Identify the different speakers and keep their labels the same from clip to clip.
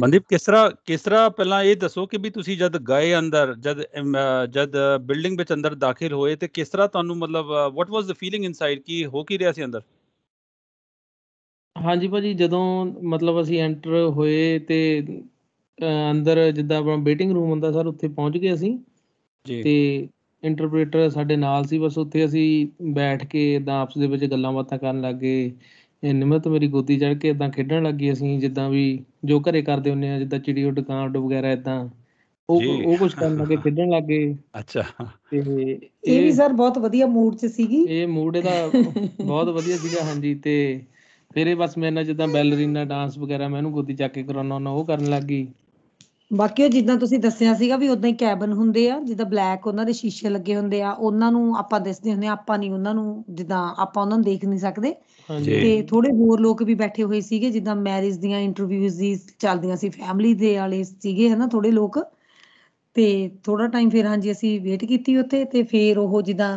Speaker 1: ਮਨਦੀਪ ਕਿਸ ਤਰ੍ਹਾਂ ਕਿਸ ਤਰ੍ਹਾਂ ਪਹਿਲਾਂ ਇਹ ਦੱਸੋ ਕਿ ਵੀ ਤੁਸੀਂ ਜਦ ਗਏ ਅੰਦਰ ਜਦ ਜਦ ਬਿਲਡਿੰਗ ਵਿੱਚ ਅੰਦਰ ਦਾਖਲ ਹੋਏ ਤੇ ਕਿਸ ਤਰ੍ਹਾਂ ਤੁਹਾਨੂੰ ਮਤਲਬ ਵਾਟ ਵਾਸ ਦ ਫੀਲਿੰਗ ਇਨਸਾਈਡ ਕੀ ਹੋ ਕੀ ਰਿਹਾ ਸੀ ਅੰਦਰ
Speaker 2: ਹਾਂਜੀ ਭਾਜੀ ਜਦੋਂ ਮਤਲਬ ਅਸੀਂ ਐਂਟਰ ਹੋਏ ਤੇ ਅੰਦਰ ਜਿੱਦਾਂ ਆਪਣਾ ਵੇਟਿੰਗ ਰੂਮ ਹੁੰਦਾ ਸਰ ਉੱਥੇ ਪਹੁੰਚ ਗਏ ਅਸੀਂ ਜੀ ਤੇ ਇੰਟਰਪ੍ਰੀਟਰ ਸਾਡੇ ਨਾਲ ਸੀ ਬਸ ਉੱਥੇ ਅਸੀਂ ਬੈਠ ਕੇ ਇਦਾਂ ਆਪਸ ਦੇ ਵਿੱਚ ਗੱਲਾਂ ਬਾਤਾਂ ਕਰਨ ਲੱਗੇ ਨਿਮਰਤ ਮੇਰੀ ਗੋਦੀ ਚੜ ਕੇ ਇਦਾਂ ਖੇਡਣ ਲੱਗੀ ਅਸੀਂ ਜਿੱਦਾਂ ਵੀ ਜੋ ਘਰੇ ਕਰਦੇ ਹੁੰਨੇ ਆ ਜਿੱਦਾਂ ਚਿੜੀ ਉੱਡ ਉੱਡ ਵਗੈਰਾ ਇਦਾਂ ਉਹ ਉਹ ਕੁਝ ਕਰਨ ਲੱਗੇ ਖੇਡਣ ਲੱਗੇ ਅੱਛਾ ਤੇ ਇਹ ਵੀ ਸਰ
Speaker 3: ਬਹੁਤ ਵਧੀਆ ਮੂਡ 'ਚ ਸੀਗੀ ਇਹ ਮੂਡ ਇਹਦਾ
Speaker 2: ਬਹੁਤ ਵਧੀਆ ਸੀਗਾ ਹਾਂਜੀ ਤੇ ਫਿਰ ਇਹ ਬਸ ਮੈਨਾਂ ਜਿੱਦਾਂ ਬੈਲਰੀਨਾ ਡਾਂਸ ਵਗੈਰਾ ਮੈਂ ਇਹਨੂੰ ਗੋਦੀ ਚੱਕ ਕੇ ਕਰਾਉਣਾ ਉਹਨਾਂ ਉਹ ਕਰਨ ਲੱਗੀ
Speaker 3: ਬਾਕੀ ਉਹ ਜਿੱਦਾਂ ਤੁਸੀਂ ਦੱਸਿਆ ਸੀਗਾ ਵੀ ਉਦਾਂ ਹੀ ਕੈਬਨ ਹੁੰਦੇ ਆ ਜਿੱਦਾਂ ਬਲੈਕ ਉਹਨਾਂ ਦੇ ਸ਼ੀਸ਼ੇ ਲੱਗੇ ਹੁੰਦੇ ਆ ਉਹਨਾਂ ਨੂੰ ਆਪਾਂ ਦਿਸਦੇ ਹੁੰਦੇ ਆ ਆਪਾਂ ਨਹੀਂ ਉਹਨਾਂ ਨੂੰ ਜਿੱਦਾਂ ਆਪਾਂ ਉਹਨਾਂ ਨੂੰ ਦੇਖ ਨਹੀਂ ਸਕਦੇ ਤੇ ਥੋੜੇ ਹੋਰ ਲੋਕ ਵੀ ਬੈਠੇ ਹੋਏ ਸੀਗੇ ਜਿੱਦਾਂ ਮੈਰਿਜ ਦੀਆਂ ਇੰਟਰਵਿਊਜ਼ ਦੀ ਚੱਲਦੀਆਂ ਸੀ ਫੈਮਿਲੀ ਦੇ ਵਾਲੇ ਸੀਗੇ ਹਨਾ ਥੋੜੇ ਲੋਕ ਤੇ ਥੋੜਾ ਟਾਈਮ ਫਿਰ ਹਾਂਜੀ ਅਸੀਂ ਵੇਟ ਕੀਤੀ ਉੱਥੇ ਤੇ ਫਿਰ ਉਹ ਜਿੱਦਾਂ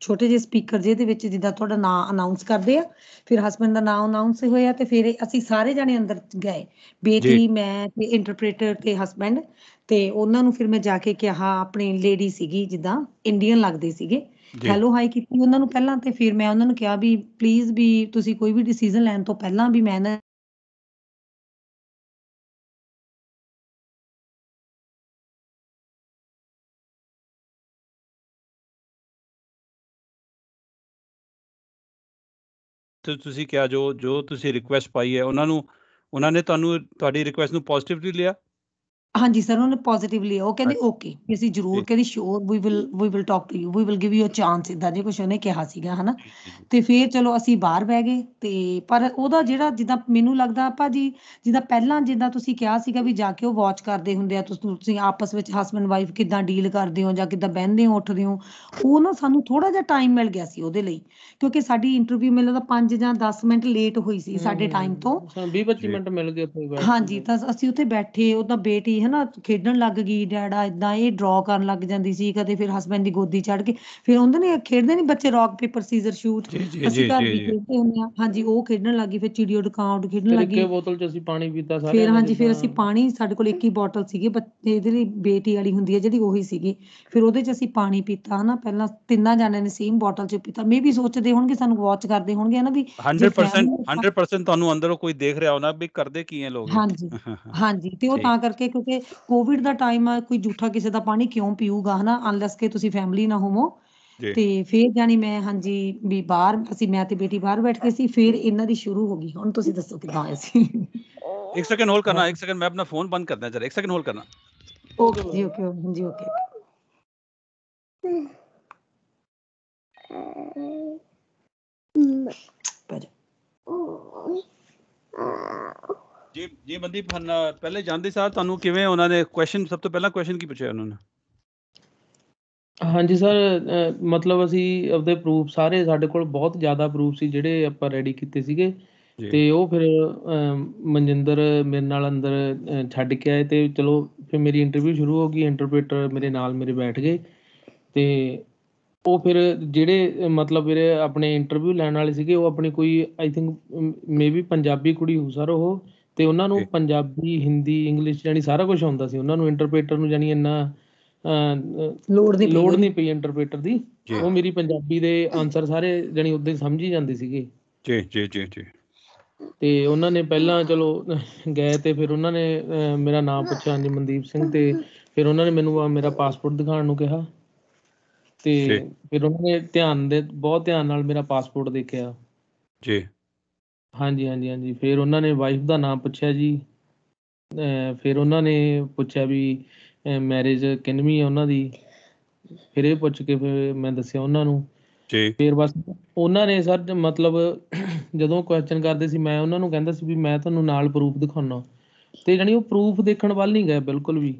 Speaker 3: ਛੋਟੇ ਜਿਹੇ ਸਪੀਕਰ ਜਿਹਦੇ ਵਿੱਚ ਜਿੱਦਾਂ ਤੁਹਾਡਾ ਨਾਮ ਅਨਾਉਂਸ ਕਰਦੇ ਆ ਫਿਰ ਹਸਬੰਡ ਦਾ ਨਾਮ ਅਨਾਉਂਸ ਹੋਇਆ ਤੇ ਫਿਰ ਅਸੀਂ ਸਾਰੇ ਜਾਣੇ ਅੰਦਰ ਗਏ ਬੇਟੀ ਮੈਂ ਤੇ ਇੰਟਰਪ੍ਰੀਟਰ ਤੇ ਹਸਬੰਡ ਤੇ ਉਹਨਾਂ ਨੂੰ ਫਿਰ ਮੈਂ ਜਾ ਕੇ ਕਿਹਾ ਆਪਣੀ ਲੇਡੀ ਸੀਗੀ ਜਿੱਦਾਂ ਇੰਡੀਅਨ ਲੱਗਦੇ ਸੀਗੇ ਹੈਲੋ ਹਾਈ ਕੀਤੀ ਉਹਨਾਂ ਨੂੰ ਪਹਿਲਾਂ ਤੇ ਫਿਰ ਮੈਂ ਉਹਨਾਂ ਨੂੰ ਕਿਹਾ ਵੀ ਪਲੀਜ਼ ਵੀ ਤੁਸੀਂ ਕੋਈ ਵੀ ਡਿਸੀਜਨ ਲੈਣ ਤੋਂ ਪਹਿਲਾਂ ਵੀ ਮੈਂ ਨਾ
Speaker 1: ਤੁਸੀਂ ਕਿਹਾ ਜੋ ਜੋ ਤੁਸੀਂ ਰਿਕੁਐਸਟ ਪਾਈ ਹੈ ਉਹਨਾਂ ਨੂੰ ਉਹਨਾਂ ਨੇ ਤੁਹਾਨੂੰ ਤੁਹਾਡੀ ਰਿਕੁਐਸਟ ਨੂੰ ਪੋਜ਼ਿਟਿਵਲੀ ਲਿਆ
Speaker 3: ਹਾਂਜੀ ਸਰ ਉਹਨੇ ਪੋਜ਼ਿਟਿਵਲੀ ਉਹ ਕਹਿੰਦੇ ਓਕੇ ਅਸੀਂ ਜ਼ਰੂਰ ਕਹਿੰਦੇ sure we will we will talk to you we will give you a chance ਇਦਾਂ ਜੇ ਕੁਝ ਉਹਨੇ ਕਿਹਾ ਸੀਗਾ ਹਨਾ ਤੇ ਫਿਰ ਚਲੋ ਅਸੀਂ ਬਾਹਰ ਬਹਿ ਗਏ ਤੇ ਪਰ ਉਹਦਾ ਜਿਹੜਾ ਜਿੱਦਾਂ ਮੈਨੂੰ ਲੱਗਦਾ ਭਾਜੀ ਜਿੱਦਾਂ ਪਹਿਲਾਂ ਜਿੱਦਾਂ ਤੁਸੀਂ ਕਿਹਾ ਸੀਗਾ ਵੀ ਜਾ ਕੇ ਉਹ ਵਾਚ ਕਰਦੇ ਹੁੰਦੇ ਆ ਤੁਸੀਂ ਆਪਸ ਵਿੱਚ ਹਸਬੰਡ ਵਾਈਫ ਕਿਦਾਂ ਡੀਲ ਕਰਦੇ ਹੋ ਜਾਂ ਕਿਦਾਂ ਬਹਿੰਦੇ ਹੋ ਉੱਠਦੇ ਹੋ ਉਹ ਨਾ ਸਾਨੂੰ ਥੋੜਾ ਜਿਹਾ ਟਾਈਮ ਮਿਲ ਗਿਆ ਸੀ ਉਹਦੇ ਲਈ ਕਿਉਂਕਿ ਸਾਡੀ ਇੰਟਰਵਿਊ ਮਿਲਦਾ ਦਾ 5 ਜਾਂ 10 ਮਿੰਟ ਲੇਟ ਹੋਈ ਸੀ ਸਾਡੇ ਟਾਈਮ ਤੋਂ
Speaker 2: ਹਾਂ 20 25 ਮਿੰਟ ਮਿਲ ਗਏ ਉੱਥੇ ਹਾਂਜੀ
Speaker 3: ਤਾਂ ਅਸੀਂ ਉੱਥੇ ਬੈਠੇ ਉਹਦਾ ਬੇਟੀ ਹਨਾ ਖੇਡਣ ਲੱਗ ਗਈ ਡੈਡਾ ਇਦਾਂ ਇਹ ਡਰਾ ਕਰਨ ਲੱਗ ਜਾਂਦੀ ਸੀ ਕਦੇ ਫਿਰ ਹਸਬੰਦ ਦੀ ਗੋਦੀ ਚੜ ਕੇ ਫਿਰ ਹੁੰਦੇ ਨੇ ਖੇਡਦੇ ਨਹੀਂ ਬੱਚੇ ਰੌਕ ਪੇਪਰ ਸੀਜ਼ਰ ਸ਼ੂਟ ਅਸੀਂ ਘਰ ਵੀ ਖੇਡਦੇ ਹੁੰਦੇ ਆ ਹਾਂਜੀ ਉਹ ਖੇਡਣ ਲੱਗੀ ਫਿਰ ਚਿੜੀਓ ਡਕਾਉਂਟ ਖੇਡਣ ਲੱਗੀ ਫਿਰ ਇੱਕ ਬੋਤਲ
Speaker 2: ਚ ਅਸੀਂ ਪਾਣੀ ਪੀਤਾ ਸਾਰੇ ਫਿਰ ਹਾਂਜੀ ਫਿਰ ਅਸੀਂ
Speaker 3: ਪਾਣੀ ਸਾਡੇ ਕੋਲ ਇੱਕ ਹੀ ਬੋਤਲ ਸੀਗੀ ਬੱਚੇ ਇਹਦੇ ਲਈ ਬੇਟੀ ਵਾਲੀ ਹੁੰਦੀ ਹੈ ਜਿਹੜੀ ਉਹੀ ਸੀਗੀ ਫਿਰ ਉਹਦੇ ਚ ਅਸੀਂ ਪਾਣੀ ਪੀਤਾ ਹਨਾ ਪਹਿਲਾਂ ਤਿੰਨਾਂ ਜਾਣਿਆਂ ਨੇ ਸੇਮ ਬੋਤਲ ਚ ਪੀਤਾ ਮੇਬੀ ਸੋਚਦੇ ਹੋਣਗੇ ਸਾਨੂੰ ਵਾਚ ਕਰਦੇ ਹੋਣਗੇ ਹਨਾ ਵੀ 100%
Speaker 1: 100% ਤੁਹਾਨੂੰ ਅੰਦਰੋਂ ਕੋਈ ਦੇਖ ਰਿਹਾ ਹੋਣਾ ਵੀ ਕਰਦੇ ਕੀ ਹੈ ਲੋਕ ਹਾਂਜੀ
Speaker 3: ਹਾਂਜੀ ਤੇ ਉਹ ਤਾਂ ਕਰਕੇ ਕਿਉਂਕਿ ਕਿ ਕੋਵਿਡ ਦਾ ਟਾਈਮ ਆ ਕੋਈ ਝੂਠਾ ਕਿਸੇ ਦਾ ਪਾਣੀ ਕਿਉਂ ਪੀਊਗਾ ਹਨਾ ਅਨਲੈਸ ਕਿ ਤੁਸੀਂ ਫੈਮਿਲੀ ਨਾ ਹੋਵੋ ਤੇ ਫਿਰ ਜਾਨੀ ਮੈਂ ਹਾਂਜੀ ਵੀ ਬਾਹਰ ਅਸੀਂ ਮੈਂ ਤੇ ਬੇਟੀ ਬਾਹਰ ਬੈਠ ਕੇ ਸੀ ਫਿਰ ਇਹਨਾਂ ਦੀ ਸ਼ੁਰੂ ਹੋ ਗਈ ਹੁਣ ਤੁਸੀਂ ਦੱਸੋ ਕਿ ਕਹਾਂ ਸੀ
Speaker 1: ਇੱਕ ਸੈਕਿੰਡ ਹੋਲ ਕਰਨਾ ਇੱਕ ਸੈਕਿੰਡ ਮੈਂ ਆਪਣਾ ਫੋਨ ਬੰਦ ਕਰਦਾ ਜਰਾ ਇੱਕ ਸੈਕਿੰਡ ਹੋਲ ਕਰਨਾ
Speaker 3: ਓਕੇ ਜੀ ਓਕੇ ਹਾਂਜੀ ਓਕੇ ਪਰ
Speaker 1: ਜੀ ਜੀ ਬੰਦੀ ਪਹਿਲੇ ਜਾਂਦੇ ਸਾਹ ਤੁਹਾਨੂੰ ਕਿਵੇਂ ਉਹਨਾਂ ਨੇ ਕੁਐਸਚਨ ਸਭ ਤੋਂ ਪਹਿਲਾਂ ਕੁਐਸਚਨ ਕੀ ਪੁੱਛਿਆ ਉਹਨਾਂ ਨੇ
Speaker 2: ਹਾਂਜੀ ਸਰ ਮਤਲਬ ਅਸੀਂ ਆਪਦੇ ਪ੍ਰੂਫ ਸਾਰੇ ਸਾਡੇ ਕੋਲ ਬਹੁਤ ਜ਼ਿਆਦਾ ਪ੍ਰੂਫ ਸੀ ਜਿਹੜੇ ਆਪਾਂ ਰੈਡੀ ਕੀਤੇ ਸੀਗੇ ਤੇ ਉਹ ਫਿਰ ਮਨਜਿੰਦਰ ਮੇਰੇ ਨਾਲ ਅੰਦਰ ਛੱਡ ਕੇ ਆਏ ਤੇ ਚਲੋ ਫਿਰ ਮੇਰੀ ਇੰਟਰਵਿਊ ਸ਼ੁਰੂ ਹੋ ਗਈ ਇੰਟਰਪ੍ਰੀਟਰ ਮੇਰੇ ਨਾਲ ਮੇਰੇ ਬੈਠ ਗਏ ਤੇ ਉਹ ਫਿਰ ਜਿਹੜੇ ਮਤਲਬ ਵੀਰੇ ਆਪਣੇ ਇੰਟਰਵਿਊ ਲੈਣ ਵਾਲੇ ਸੀਗੇ ਉਹ ਆਪਣੀ ਕੋਈ ਆਈ ਥਿੰਕ ਮੇਬੀ ਪੰਜਾਬੀ ਕੁੜੀ ਹੋ ਸਰ ਉਹ ਤੇ ਉਹਨਾਂ ਨੂੰ ਪੰਜਾਬੀ ਹਿੰਦੀ ਇੰਗਲਿਸ਼ ਜਾਨੀ ਸਾਰਾ ਕੁਝ ਆਉਂਦਾ ਸੀ ਉਹਨਾਂ ਨੂੰ ਇੰਟਰਪ੍ਰੀਟਰ ਨੂੰ ਜਾਨੀ ਇੰਨਾ ਲੋੜ ਨਹੀਂ ਲੋੜ ਨਹੀਂ ਪਈ ਇੰਟਰਪ੍ਰੀਟਰ ਦੀ ਉਹ ਮੇਰੀ ਪੰਜਾਬੀ ਦੇ ਆਨਸਰ ਸਾਰੇ ਜਾਨੀ ਉਦੋਂ ਹੀ ਸਮਝੀ ਜਾਂਦੇ ਸੀਗੇ
Speaker 1: ਜੀ ਜੀ ਜੀ ਜੀ
Speaker 2: ਤੇ ਉਹਨਾਂ ਨੇ ਪਹਿਲਾਂ ਚਲੋ ਗਏ ਤੇ ਫਿਰ ਉਹਨਾਂ ਨੇ ਮੇਰਾ ਨਾਮ ਪੁੱਛਿਆ ਜੀ ਮਨਦੀਪ ਸਿੰਘ ਤੇ ਫਿਰ ਉਹਨਾਂ ਨੇ ਮੈਨੂੰ ਮੇਰਾ ਪਾਸਪੋਰਟ ਦਿਖਾਉਣ ਨੂੰ ਕਿਹਾ ਤੇ ਫਿਰ ਉਹਨਾਂ ਨੇ ਧਿਆਨ ਦੇ ਬਹੁਤ ਧਿਆਨ ਨਾਲ ਮੇਰਾ ਪਾਸਪੋਰਟ ਦੇਖਿਆ ਜੀ ਹਾਂਜੀ ਹਾਂਜੀ ਹਾਂਜੀ ਫਿਰ ਉਹਨਾਂ ਨੇ ਵਾਈਫ ਦਾ ਨਾਮ ਪੁੱਛਿਆ ਜੀ ਫਿਰ ਉਹਨਾਂ ਨੇ ਪੁੱਛਿਆ ਵੀ ਮੈਰਿਜ ਕਿੰਨਵੀਂ ਹੈ ਉਹਨਾਂ ਦੀ ਫਿਰ ਇਹ ਪੁੱਛ ਕੇ ਫਿਰ ਮੈਂ ਦੱਸਿਆ ਉਹਨਾਂ ਨੂੰ ਜੀ ਫਿਰ ਬਸ ਉਹਨਾਂ ਨੇ ਸਰ ਮਤਲਬ ਜਦੋਂ ਕੁਐਸਚਨ ਕਰਦੇ ਸੀ ਮੈਂ ਉਹਨਾਂ ਨੂੰ ਕਹਿੰਦਾ ਸੀ ਵੀ ਮੈਂ ਤੁਹਾਨੂੰ ਨਾਲ ਪ੍ਰੂਫ ਦਿਖਾਉਣਾ ਤੇ ਜਾਨੀ ਉਹ ਪ੍ਰੂਫ ਦੇਖਣ ਵੱਲ ਨਹੀਂ ਗਏ ਬਿਲਕੁਲ ਵੀ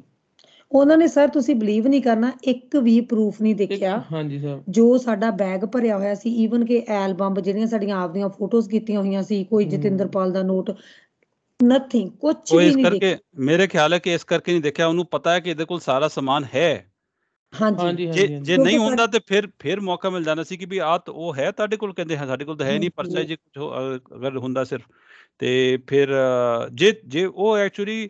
Speaker 3: ਉਹਨਾਂ ਨੇ ਸਰ ਤੁਸੀਂ ਬਲੀਵ ਨਹੀਂ ਕਰਨਾ ਇੱਕ ਵੀ ਪ੍ਰੂਫ ਨਹੀਂ ਦੇਖਿਆ ਹਾਂਜੀ ਸਰ ਜੋ ਸਾਡਾ ਬੈਗ ਭਰਿਆ ਹੋਇਆ ਸੀ ਈਵਨ ਕਿ ਐਲਬਮ ਜਿਹੜੀਆਂ ਸਾਡੀਆਂ ਆਪਦੀਆਂ ਫੋਟੋਜ਼ ਕੀਤੀਆਂ ਹੋਈਆਂ ਸੀ ਕੋਈ ਜਤਿੰਦਰਪਾਲ ਦਾ ਨੋਟ ਨਥਿੰਗ ਕੁਝ ਵੀ ਨਹੀਂ ਦੇਖਿਆ ਕਰਕੇ
Speaker 1: ਮੇਰੇ ਖਿਆਲ ਹੈ ਕਿ ਇਸ ਕਰਕੇ ਨਹੀਂ ਦੇਖਿਆ ਉਹਨੂੰ ਪਤਾ ਹੈ ਕਿ ਇਹਦੇ ਕੋਲ ਸਾਰਾ ਸਮਾਨ ਹੈ
Speaker 3: ਹਾਂਜੀ ਜੇ ਜੇ ਨਹੀਂ ਹੁੰਦਾ
Speaker 1: ਤੇ ਫਿਰ ਫਿਰ ਮੌਕਾ ਮਿਲ ਜਾਣਾ ਸੀ ਕਿ ਵੀ ਆਹ ਉਹ ਹੈ ਤੁਹਾਡੇ ਕੋਲ ਕਹਿੰਦੇ ਹਾਂ ਸਾਡੇ ਕੋਲ ਤਾਂ ਹੈ ਨਹੀਂ ਪਰਚਾ ਜੇ ਕੁਝ ਅਗਰ ਹੁੰਦਾ ਸਿਰਫ ਤੇ ਫਿਰ ਜੇ ਜੇ ਉਹ ਐਕਚੁਅਲੀ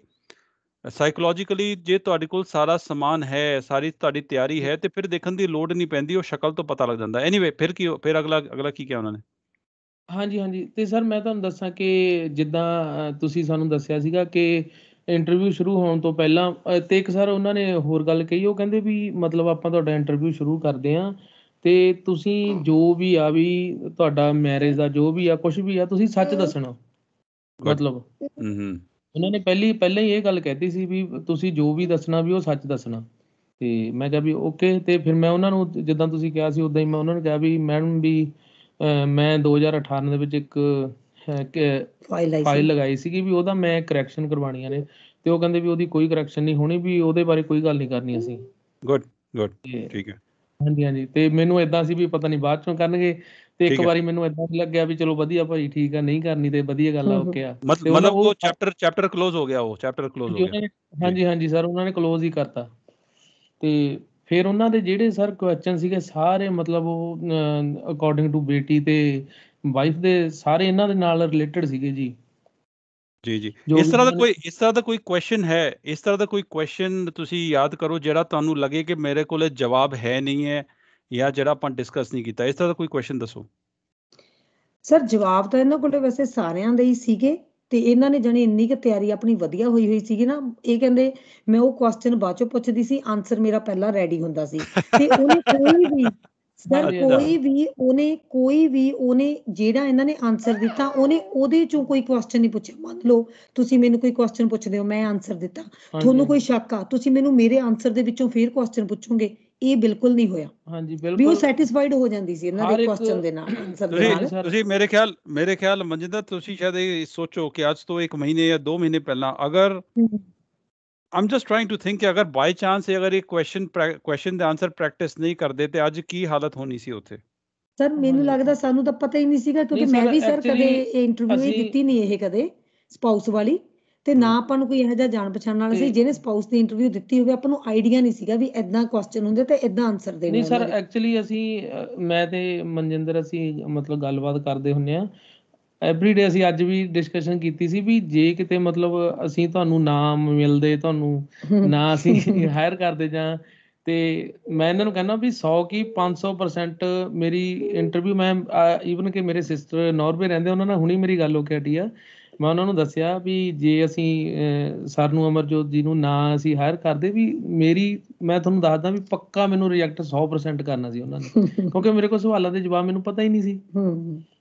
Speaker 1: ਸਾਈਕੋਲੋਜੀਕਲੀ ਜੇ ਤੁਹਾਡੇ ਕੋਲ ਸਾਰਾ ਸਮਾਨ ਹੈ ਸਾਰੀ ਤੁਹਾਡੀ ਤਿਆਰੀ ਹੈ ਤੇ ਫਿਰ ਦੇਖਣ ਦੀ ਲੋੜ ਨਹੀਂ ਪੈਂਦੀ ਉਹ ਸ਼ਕਲ ਤੋਂ ਪਤਾ ਲੱਗ ਜਾਂਦਾ ਐਨੀਵੇ ਫਿਰ ਕੀ ਫਿਰ ਅਗਲਾ ਅਗਲਾ ਕੀ ਕਿਹਾ ਉਹਨਾਂ ਨੇ
Speaker 2: ਹਾਂਜੀ ਹਾਂਜੀ ਤੇ ਸਰ ਮੈਂ ਤੁਹਾਨੂੰ ਦੱਸਾਂ ਕਿ ਜਿੱਦਾਂ ਤੁਸੀਂ ਸਾਨੂੰ ਦੱਸਿਆ ਸੀਗਾ ਕਿ ਇੰਟਰਵਿਊ ਸ਼ੁਰੂ ਹੋਣ ਤੋਂ ਪਹਿਲਾਂ ਤੇ ਇੱਕ ਸਰ ਉਹਨਾਂ ਨੇ ਹੋਰ ਗੱਲ ਕਹੀ ਉਹ ਕਹਿੰਦੇ ਵੀ ਮਤਲਬ ਆਪਾਂ ਤੁਹਾਡਾ ਇੰਟਰਵਿਊ ਸ਼ੁਰੂ ਕਰਦੇ ਆਂ ਤੇ ਤੁਸੀਂ ਜੋ ਵੀ ਆ ਵੀ ਤੁਹਾਡਾ ਮੈਰਿਜ ਦਾ ਜੋ ਵੀ ਆ ਕੁਝ ਵੀ ਆ ਤੁਸੀਂ ਸੱਚ ਦੱਸਣਾ
Speaker 3: ਮਤਲਬ ਹੂੰ
Speaker 2: ਉਹਨਾਂ ਨੇ ਪਹਿਲੀ ਪਹਿਲਾਂ ਹੀ ਇਹ ਗੱਲ ਕਹਿਤੀ ਸੀ ਵੀ ਤੁਸੀਂ ਜੋ ਵੀ ਦੱਸਣਾ ਵੀ ਉਹ ਸੱਚ ਦੱਸਣਾ ਤੇ ਮੈਂ ਕਿਹਾ ਵੀ ਓਕੇ ਤੇ ਫਿਰ ਮੈਂ ਉਹਨਾਂ ਨੂੰ ਜਿੱਦਾਂ ਤੁਸੀਂ ਕਿਹਾ ਸੀ ਉਦਾਂ ਹੀ ਮੈਂ ਉਹਨਾਂ ਨੂੰ ਕਿਹਾ ਵੀ ਮੈਡਮ ਵੀ ਮੈਂ 2018 ਦੇ ਵਿੱਚ ਇੱਕ ਫਾਈਲ ਲਗਾਈ ਸੀ ਕਿ ਵੀ ਉਹਦਾ ਮੈਂ ਕਰੈਕਸ਼ਨ ਕਰਵਾਣੀਆਂ ਨੇ ਤੇ ਉਹ ਕਹਿੰਦੇ ਵੀ ਉਹਦੀ ਕੋਈ ਕਰੈਕਸ਼ਨ ਨਹੀਂ ਹੋਣੀ ਵੀ ਉਹਦੇ ਬਾਰੇ ਕੋਈ ਗੱਲ ਨਹੀਂ ਕਰਨੀ ਅਸੀਂ ਗੁੱਡ ਗੁੱਡ ਠੀਕ ਹੈ ਹਾਂਜੀ ਹਾਂਜੀ ਤੇ ਮੈਨੂੰ ਇਦਾਂ ਸੀ ਵੀ ਪਤਾ ਨਹੀਂ ਬਾਅਦ ਚੋਂ ਕਰਨਗੇ ਤੇ ਇੱਕ ਵਾਰੀ ਮੈਨੂੰ ਇਦਾਂ ਲੱਗਿਆ ਵੀ ਚਲੋ ਵਧੀਆ ਭਾਈ ਠੀਕ ਆ ਨਹੀਂ ਕਰਨੀ ਤੇ ਵਧੀਆ ਗੱਲ ਆ ਓਕੇ ਆ ਮਤਲਬ
Speaker 1: ਉਹ ਚੈਪਟਰ ਚੈਪਟਰ ক্লোਜ਼ ਹੋ ਗਿਆ ਉਹ ਚੈਪਟਰ ক্লোਜ਼ ਹੋ ਗਿਆ ਜੀ
Speaker 2: ਹਾਂਜੀ ਹਾਂਜੀ ਸਰ ਉਹਨਾਂ ਨੇ ক্লোਜ਼ ਹੀ ਕਰਤਾ ਤੇ ਫਿਰ ਉਹਨਾਂ ਦੇ ਜਿਹੜੇ ਸਰ ਕੁਐਸਚਨ ਸੀਗੇ ਸਾਰੇ ਮਤਲਬ ਉਹ ਅਕੋਰਡਿੰਗ ਟੂ ਬੇਟੀ ਤੇ ਵਾਈਫ ਦੇ ਸਾਰੇ ਇਹਨਾਂ ਦੇ ਨਾਲ ਰਿਲੇਟਡ ਸੀਗੇ ਜੀ
Speaker 1: ਜੀ ਜੀ ਇਸ ਤਰ੍ਹਾਂ ਦਾ ਕੋਈ ਇਸ ਤਰ੍ਹਾਂ ਦਾ ਕੋਈ ਕੁਐਸਚਨ ਹੈ ਇਸ ਤਰ੍ਹਾਂ ਦਾ ਕੋਈ ਕੁਐਸਚਨ ਤੁਸੀਂ ਯਾਦ ਕਰੋ ਜਿਹੜਾ ਤੁਹਾਨੂੰ ਲੱਗੇ ਕਿ ਮੇਰੇ ਕੋਲੇ ਜਵਾਬ ਹੈ ਨਹੀਂ ਹੈ ਜਾਂ ਜਿਹੜਾ ਆਪਾਂ ਡਿਸਕਸ ਨਹੀਂ ਕੀਤਾ ਇਸ ਤਰ੍ਹਾਂ ਦਾ ਕੋਈ ਕੁਐਸਚਨ ਦੱਸੋ
Speaker 3: ਸਰ ਜਵਾਬ ਤਾਂ ਇਹਨਾਂ ਕੋਲੇ ਵੈਸੇ ਸਾਰਿਆਂ ਦੇ ਹੀ ਸੀਗੇ ਤੇ ਇਹਨਾਂ ਨੇ ਜਣੀ ਇੰਨੀ ਕਿ ਤਿਆਰੀ ਆਪਣੀ ਵਧੀਆ ਹੋਈ ਹੋਈ ਸੀਗੀ ਨਾ ਇਹ ਕਹਿੰਦੇ ਮੈਂ ਉਹ ਕੁਐਸਚਨ ਬਾਅਦ ਚੋਂ ਪੁੱਛਦੀ ਸੀ ਆਨਸਰ ਮੇਰਾ ਪਹਿਲਾਂ ਰੈਡੀ ਹੁੰਦਾ ਸੀ ਤੇ ਉਹਨੇ ਕੋਈ ਵੀ ਸਰ ਕੋਈ ਵੀ ਉਹਨੇ ਕੋਈ ਵੀ ਉਹਨੇ ਜਿਹੜਾ ਇਹਨਾਂ ਨੇ ਆਨਸਰ ਦਿੱਤਾ ਉਹਨੇ ਉਹਦੇ ਚੋਂ ਕੋਈ ਕੁਐਸਚਨ ਨਹੀਂ ਪੁੱਛਿਆ ਮੰਨ ਲਓ ਤੁਸੀਂ ਮੈਨੂੰ ਕੋਈ ਕੁਐਸਚਨ ਪੁੱਛਦੇ ਹੋ ਮੈਂ ਆਨਸਰ ਦਿੱਤਾ ਤੁਹਾਨੂੰ ਕੋਈ ਸ਼ੱਕ ਆ ਤੁਸੀਂ ਮੈਨੂੰ ਮੇਰੇ ਆਨਸਰ ਦੇ ਵਿੱਚੋਂ ਫੇਰ ਕੁਐਸਚਨ ਪੁੱਛੋਗੇ ਇਹ ਬਿਲਕੁਲ ਨਹੀਂ ਹੋਇਆ
Speaker 2: ਹਾਂਜੀ ਬਿਲਕੁਲ ਵੀ ਉਹ
Speaker 3: ਸੈਟੀਸਫਾਈਡ ਹੋ ਜਾਂਦੀ ਸੀ ਇਹਨਾਂ ਦੇ ਕੁਐਸਚਨ ਦੇ ਨਾਲ ਆਨਸਰ
Speaker 1: ਦੇ ਨਾਲ ਤੁਸੀਂ ਮੇਰੇ ਖਿਆਲ ਮੇਰੇ ਖਿਆਲ ਮੰਜਿੰਦਰ ਤੁਸੀਂ ਸ਼ਾਇਦ ਇਹ ਸੋਚੋ ਕਿ ਅੱਜ ਤੋਂ 1 ਮਹੀਨੇ ਜਾਂ 2 ਮਹੀਨੇ ਪਹਿਲਾਂ ਅਗਰ I'm just trying to think ਕਿ ਅਗਰ ਬਾਈ ਚਾਂਸ ਅਗਰ ਇਹ ਕੁਐਸਚਨ ਕੁਐਸਚਨ ਦਾ ਆਨਸਰ ਪ੍ਰੈਕਟਿਸ ਨਹੀਂ ਕਰਦੇ ਤੇ ਅੱਜ ਕੀ ਹਾਲਤ ਹੋਣੀ ਸੀ ਉੱਥੇ
Speaker 3: ਸਰ ਮੈਨੂੰ ਲੱਗਦਾ ਸਾਨੂੰ ਤਾਂ ਪਤਾ ਹੀ ਨਹੀਂ ਸੀਗਾ ਕਿਉਂਕਿ ਮੈਂ ਵੀ ਸਰ ਕਦੇ ਇਹ ਇੰਟਰਵਿਊ ਹੀ ਦਿੱਤੀ ਨਹੀਂ ਇਹ ਕਦੇ ਸਪਾਊਸ ਵਾਲੀ ਤੇ ਨਾ ਆਪਾਂ ਨੂੰ ਕੋਈ ਇਹੋ ਜਿਹਾ ਜਾਣ ਪਛਾਣ ਵਾਲਾ ਸੀ ਜਿਹਨੇ ਸਪਾਊਸ ਦੀ ਇੰਟਰਵਿਊ ਦਿੱਤੀ ਹੋਵੇ ਆਪਾਂ ਨੂੰ ਆਈਡੀਆ ਨਹੀਂ ਸੀਗਾ ਵੀ ਐਦਾਂ ਕੁਐਸਚਨ ਹੁੰਦੇ ਤੇ ਐਦਾਂ ਆਨਸਰ ਦੇਣੇ ਨਹੀਂ ਸਰ
Speaker 2: ਐਕਚੁਅਲੀ ਅਸੀਂ ਮੈਂ ਤੇ ਮਨਜਿੰਦਰ ਅਸੀਂ ਮਤਲਬ ਗੱਲਬਾਤ ਕਰਦੇ ਹੁੰਨੇ ਆ ਐਵਰੀਡੇ ਅਸੀਂ ਅੱਜ ਵੀ ਡਿਸਕਸ਼ਨ ਕੀਤੀ ਸੀ ਵੀ ਜੇ ਕਿਤੇ ਮਤਲਬ ਅਸੀਂ ਤੁਹਾਨੂੰ ਨਾਮ ਮਿਲਦੇ ਤੁਹਾਨੂੰ ਨਾ ਅਸੀਂ ਹਾਇਰ ਕਰਦੇ ਜਾਂ ਤੇ ਮੈਂ ਇਹਨਾਂ ਨੂੰ ਕਹਿੰਦਾ ਵੀ 100 ਕੀ 500% ਮੇਰੀ ਇੰਟਰਵਿਊ ਮੈਂ ਇਵਨ ਕਿ ਮੇਰੇ ਸਿਸਟਰ ਨਾਰਵੇ ਰਹਿੰਦੇ ਉਹਨਾਂ ਨਾਲ ਹੁਣੀ ਮੇਰੀ ਗੱਲ ਹੋ ਕੇ ਹਟੀ ਆ ਮੈਂ ਉਹਨਾਂ ਨੂੰ ਦੱਸਿਆ ਵੀ ਜੇ ਅਸੀਂ ਸਰ ਨੂੰ ਅਮਰਜੋਤ ਜੀ ਨੂੰ ਨਾ ਅਸੀਂ ਹਾਇਰ ਕਰਦੇ ਵੀ ਮੇਰੀ ਮੈਂ ਤੁਹਾਨੂੰ ਦੱਸਦਾ ਵੀ ਪੱਕਾ ਮੈਨੂੰ ਰਿਜੈਕਟ 100% ਕਰਨਾ ਸੀ ਉਹਨਾਂ ਨੇ ਕਿਉਂਕਿ ਮੇਰੇ ਕੋਲ ਸਵਾਲਾਂ ਦੇ ਜਵਾਬ ਮੈਨੂੰ ਪਤਾ ਹੀ ਨਹੀਂ ਸੀ